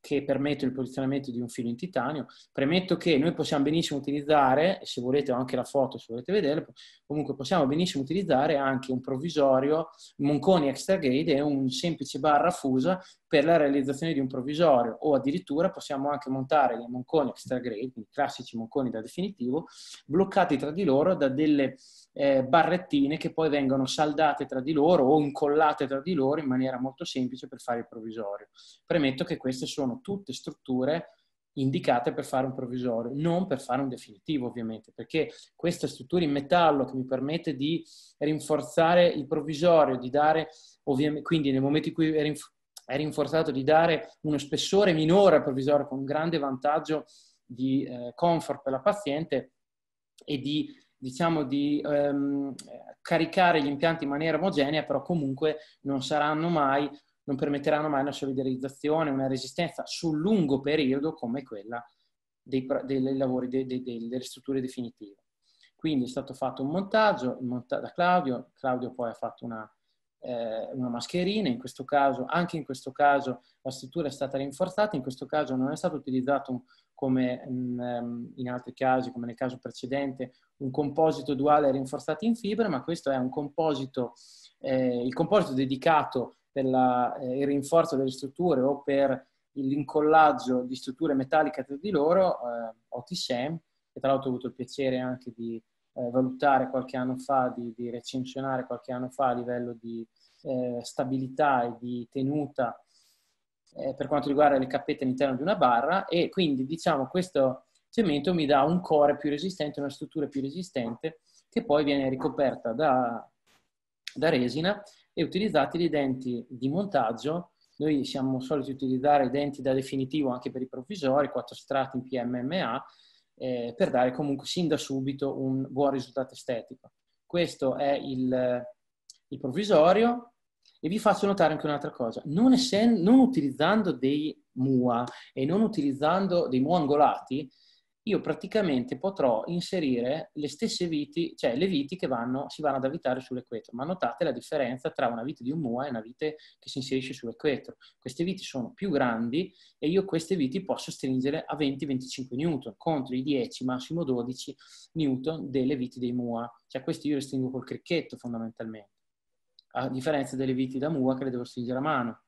che permettono il posizionamento di un filo in titanio. Premetto che noi possiamo benissimo utilizzare, se volete ho anche la foto, se volete vederla, comunque possiamo benissimo utilizzare anche un provvisorio, monconi extra grade e un semplice barra fusa per la realizzazione di un provvisorio o addirittura possiamo anche montare dei monconi extra grade, i classici monconi da definitivo, bloccati tra di loro da delle eh, barrettine che poi vengono saldate tra di loro o incollate tra di loro in maniera molto semplice per fare il provvisorio. Premetto che queste sono tutte strutture indicate per fare un provvisorio, non per fare un definitivo ovviamente, perché questa struttura in metallo che mi permette di rinforzare il provvisorio, di dare ovviamente, quindi nel momento in cui è rinforzato di dare uno spessore minore al provvisorio con un grande vantaggio di eh, comfort per la paziente e di, diciamo, di ehm, caricare gli impianti in maniera omogenea, però comunque non saranno mai, non permetteranno mai una solidarizzazione, una resistenza sul lungo periodo come quella dei, dei lavori, dei, dei, delle strutture definitive. Quindi è stato fatto un montaggio, monta- da Claudio, Claudio poi ha fatto una, eh, una mascherina, in questo caso, anche in questo caso la struttura è stata rinforzata, in questo caso non è stato utilizzato come mh, mm, ehm, in altri casi, come nel caso precedente, un composito duale rinforzato in fibra, ma questo è un composito, eh, il composito dedicato per la, eh, il rinforzo delle strutture o per l'incollaggio di strutture metalliche tra di loro, eh, OTSEM, che tra l'altro ho avuto il piacere anche di eh, valutare qualche anno fa, di, di, recensionare qualche anno fa a livello di eh, stabilità e di tenuta eh, per quanto riguarda le cappette all'interno di una barra e quindi diciamo questo cemento mi dà un core più resistente, una struttura più resistente che poi viene ricoperta da, da resina e utilizzati dei denti di montaggio noi siamo soliti utilizzare i denti da definitivo anche per i provvisori, quattro strati in PMMA, eh, per dare comunque sin da subito un buon risultato estetico. Questo è il, eh, il provvisorio e vi faccio notare anche un'altra cosa, non, essendo, non utilizzando dei MUA e non utilizzando dei MUA angolati, io praticamente potrò inserire le stesse viti, cioè le viti che vanno, si vanno ad avvitare sull'equetro. Ma notate la differenza tra una vite di un mua e una vite che si inserisce sull'equetro. Queste viti sono più grandi e io queste viti posso stringere a 20-25 newton contro i 10, massimo 12 newton delle viti dei mua. Cioè queste io le stringo col cricchetto fondamentalmente, a differenza delle viti da mua che le devo stringere a mano.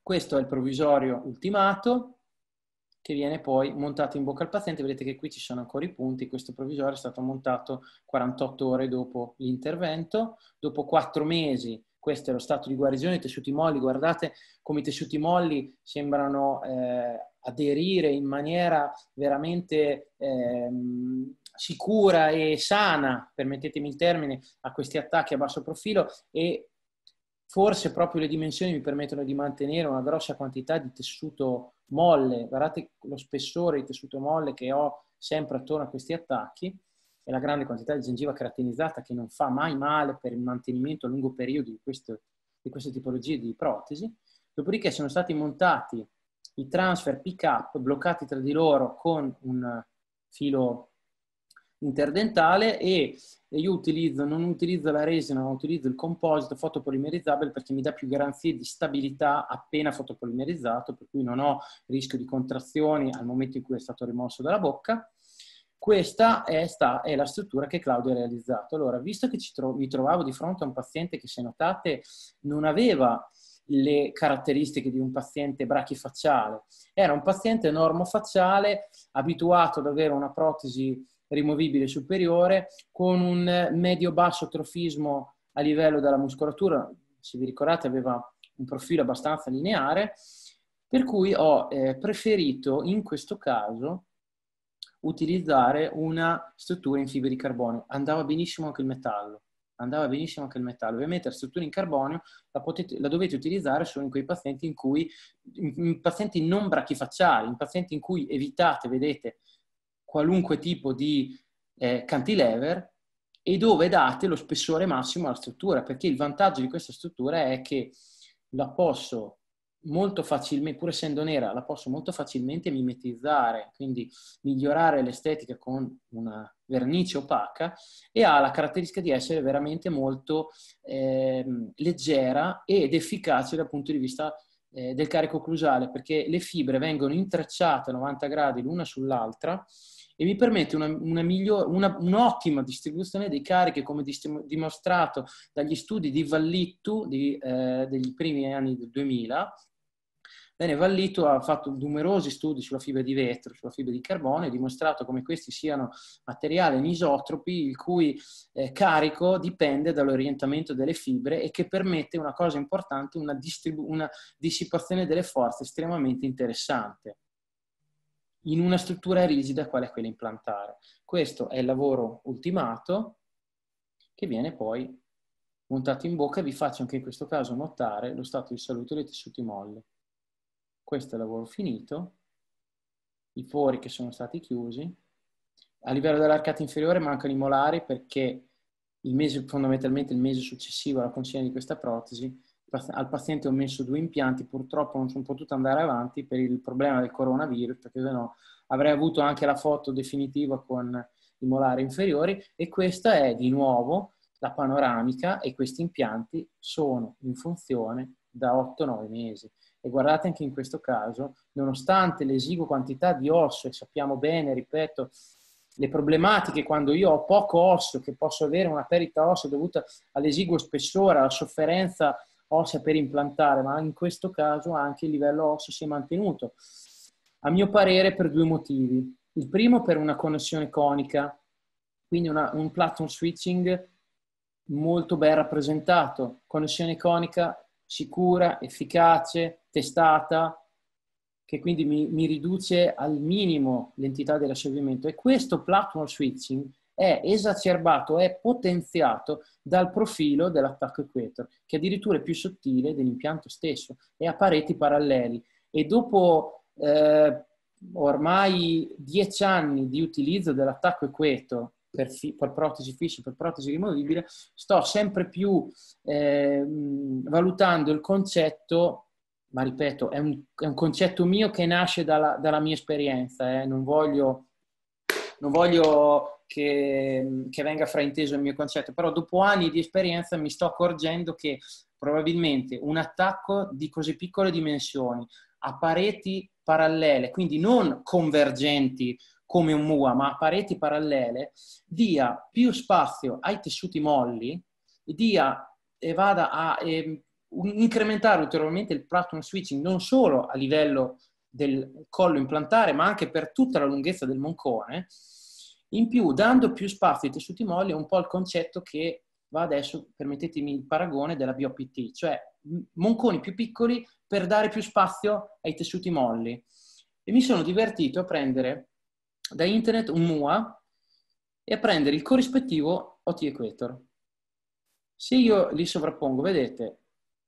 Questo è il provvisorio ultimato che viene poi montato in bocca al paziente. Vedete che qui ci sono ancora i punti, questo provvisorio è stato montato 48 ore dopo l'intervento, dopo 4 mesi questo è lo stato di guarigione, dei tessuti molli, guardate come i tessuti molli sembrano eh, aderire in maniera veramente eh, sicura e sana, permettetemi il termine, a questi attacchi a basso profilo e forse proprio le dimensioni mi permettono di mantenere una grossa quantità di tessuto molle, guardate lo spessore di tessuto molle che ho sempre attorno a questi attacchi e la grande quantità di gengiva caratterizzata che non fa mai male per il mantenimento a lungo periodo di, questo, di queste tipologie di protesi. Dopodiché sono stati montati i transfer pick up bloccati tra di loro con un filo interdentale e io utilizzo, non utilizzo la resina, ma utilizzo il composito fotopolimerizzabile perché mi dà più garanzie di stabilità appena fotopolimerizzato, per cui non ho rischio di contrazioni al momento in cui è stato rimosso dalla bocca. Questa è, sta, è la struttura che Claudio ha realizzato. Allora, visto che tro mi trovavo di fronte a un paziente che, se notate, non aveva le caratteristiche di un paziente brachifacciale. Era un paziente normofacciale abituato ad avere una protesi rimovibile superiore con un medio-basso trofismo a livello della muscolatura, se vi ricordate aveva un profilo abbastanza lineare, per cui ho eh, preferito in questo caso utilizzare una struttura in fibra di carbonio. Andava benissimo anche il metallo, andava benissimo anche il metallo. Ovviamente la struttura in carbonio la, potete, la dovete utilizzare solo in quei pazienti in cui, in, in pazienti non brachifacciali, in pazienti in cui evitate, vedete, qualunque tipo di eh, cantilever e dove date lo spessore massimo alla struttura, perché il vantaggio di questa struttura è che la posso molto facilmente, pur essendo nera, la posso molto facilmente mimetizzare, quindi migliorare l'estetica con una vernice opaca e ha la caratteristica di essere veramente molto eh, leggera ed efficace dal punto di vista eh, del carico occlusale, perché le fibre vengono intrecciate a 90 gradi l'una sull'altra e mi permette una, una migliore, una, un'ottima distribuzione dei carichi come dimostrato dagli studi di Vallittu di, eh, degli primi anni del 2000. Bene, Vallittu ha fatto numerosi studi sulla fibra di vetro, sulla fibra di carbone, e dimostrato come questi siano materiali anisotropi il cui eh, carico dipende dall'orientamento delle fibre e che permette una cosa importante, una, distribu- una dissipazione delle forze estremamente interessante in una struttura rigida quale è quella implantare. Questo è il lavoro ultimato che viene poi montato in bocca e vi faccio anche in questo caso notare lo stato di salute dei tessuti molli. Questo è il lavoro finito, i pori che sono stati chiusi. A livello dell'arcata inferiore mancano i molari perché il mese, fondamentalmente il mese successivo alla consegna di questa protesi al paziente ho messo due impianti, purtroppo non sono potuto andare avanti per il problema del coronavirus, perché se no avrei avuto anche la foto definitiva con i molari inferiori e questa è di nuovo la panoramica e questi impianti sono in funzione da 8-9 mesi. E guardate anche in questo caso, nonostante l'esigua quantità di osso, e sappiamo bene, ripeto, le problematiche quando io ho poco osso, che posso avere una perita osso dovuta all'esiguo spessore, alla sofferenza ossea per implantare, ma in questo caso anche il livello osso si è mantenuto. A mio parere per due motivi. Il primo per una connessione conica, quindi una, un platform switching molto ben rappresentato, connessione conica sicura, efficace, testata, che quindi mi, mi riduce al minimo l'entità dell'assorbimento. E questo platform switching è esacerbato, è potenziato dal profilo dell'attacco equator, che addirittura è più sottile dell'impianto stesso e ha pareti paralleli. E dopo eh, ormai dieci anni di utilizzo dell'attacco equator per, per, protesi fissa, per protesi rimovibile, sto sempre più eh, valutando il concetto, ma ripeto, è un, è un concetto mio che nasce dalla, dalla mia esperienza, eh, non voglio, non voglio che, che venga frainteso il mio concetto, però dopo anni di esperienza mi sto accorgendo che probabilmente un attacco di così piccole dimensioni, a pareti parallele, quindi non convergenti come un MUA, ma a pareti parallele, dia più spazio ai tessuti molli, dia e vada a eh, incrementare ulteriormente il platform switching non solo a livello del collo implantare, ma anche per tutta la lunghezza del moncone, in più, dando più spazio ai tessuti molli, è un po' il concetto che va adesso, permettetemi il paragone, della BOPT, cioè monconi più piccoli per dare più spazio ai tessuti molli. E mi sono divertito a prendere da internet un MUA e a prendere il corrispettivo OT Equator. Se io li sovrappongo, vedete,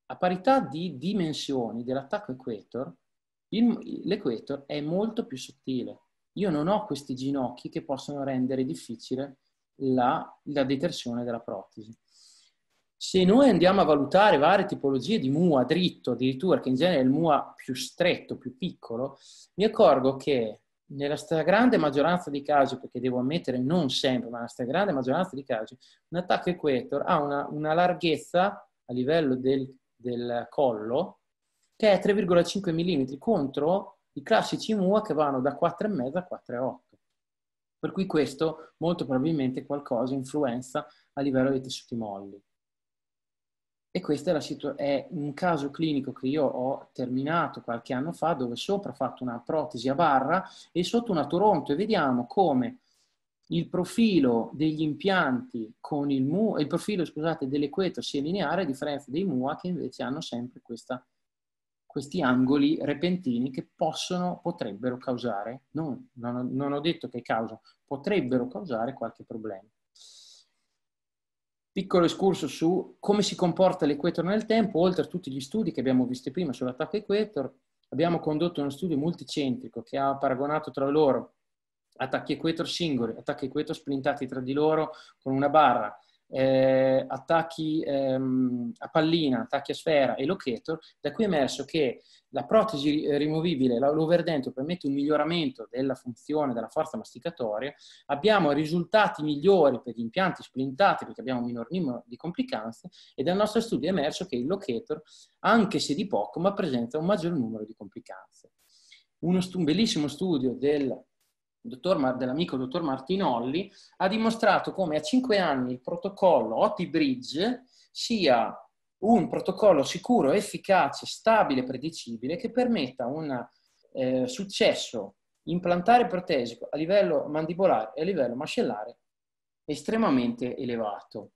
a parità di dimensioni dell'attacco Equator, l'Equator è molto più sottile io non ho questi ginocchi che possono rendere difficile la, la detersione della protesi. Se noi andiamo a valutare varie tipologie di mua dritto, addirittura che in genere è il mua più stretto, più piccolo, mi accorgo che nella stragrande maggioranza dei casi, perché devo ammettere non sempre, ma nella stragrande maggioranza dei casi, un attacco equator ha una, una larghezza a livello del, del collo che è 3,5 mm contro i classici MUA che vanno da 4,5 a 4,8. Per cui questo molto probabilmente qualcosa influenza a livello dei tessuti molli. E questo è, è, un caso clinico che io ho terminato qualche anno fa, dove sopra ho fatto una protesi a barra e sotto una Toronto e vediamo come il profilo degli impianti con il MUA, il profilo scusate, dell'equeto sia lineare a differenza dei MUA che invece hanno sempre questa questi angoli repentini che possono, potrebbero causare, non, non, ho, non ho detto che causano, potrebbero causare qualche problema. Piccolo escurso su come si comporta l'equator nel tempo, oltre a tutti gli studi che abbiamo visto prima sull'attacco equator, abbiamo condotto uno studio multicentrico che ha paragonato tra loro attacchi equator singoli, attacchi equator splintati tra di loro con una barra, eh, attacchi ehm, a pallina, attacchi a sfera e locator, da cui è emerso che la protesi rimovibile, l'overdento, permette un miglioramento della funzione della forza masticatoria, abbiamo risultati migliori per gli impianti splintati perché abbiamo un minor numero di complicanze e dal nostro studio è emerso che il locator, anche se di poco, ma presenta un maggior numero di complicanze. Uno stu un bellissimo studio del dottor, dell'amico dottor Martinolli, ha dimostrato come a 5 anni il protocollo OT Bridge sia un protocollo sicuro, efficace, stabile, predicibile, che permetta un eh, successo implantare protesico a livello mandibolare e a livello mascellare estremamente elevato.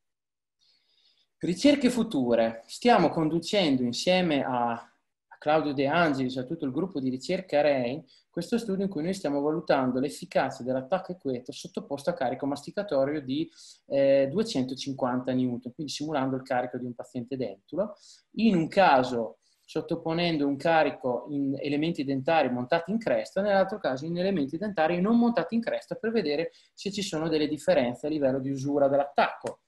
Ricerche future. Stiamo conducendo insieme a Claudio De Angelis, a tutto il gruppo di ricerca REI, questo studio in cui noi stiamo valutando l'efficacia dell'attacco equeto sottoposto a carico masticatorio di eh, 250 N, quindi simulando il carico di un paziente dentulo. In un caso sottoponendo un carico in elementi dentari montati in cresta, nell'altro caso in elementi dentari non montati in cresta per vedere se ci sono delle differenze a livello di usura dell'attacco.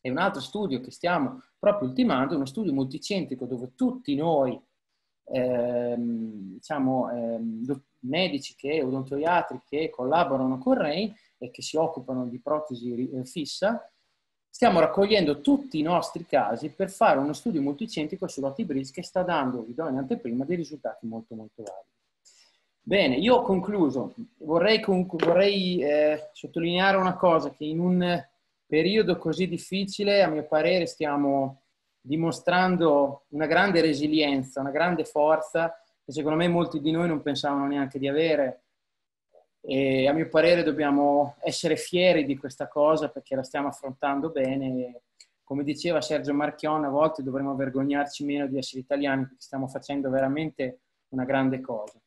E un altro studio che stiamo proprio ultimando, uno studio multicentrico dove tutti noi ehm, diciamo, ehm, medici che, odontoiatri che collaborano con REI e che si occupano di protesi eh, fissa, stiamo raccogliendo tutti i nostri casi per fare uno studio multicentrico su t che sta dando, vi do in anteprima, dei risultati molto molto validi. Bene, io ho concluso. Vorrei, vorrei eh, sottolineare una cosa che in un periodo così difficile, a mio parere, stiamo dimostrando una grande resilienza, una grande forza che secondo me molti di noi non pensavano neanche di avere. E a mio parere dobbiamo essere fieri di questa cosa perché la stiamo affrontando bene. Come diceva Sergio Marchion, a volte dovremmo vergognarci meno di essere italiani perché stiamo facendo veramente una grande cosa.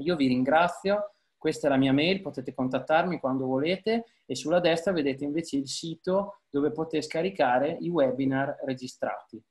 Io vi ringrazio questa è la mia mail, potete contattarmi quando volete e sulla destra vedete invece il sito dove potete scaricare i webinar registrati.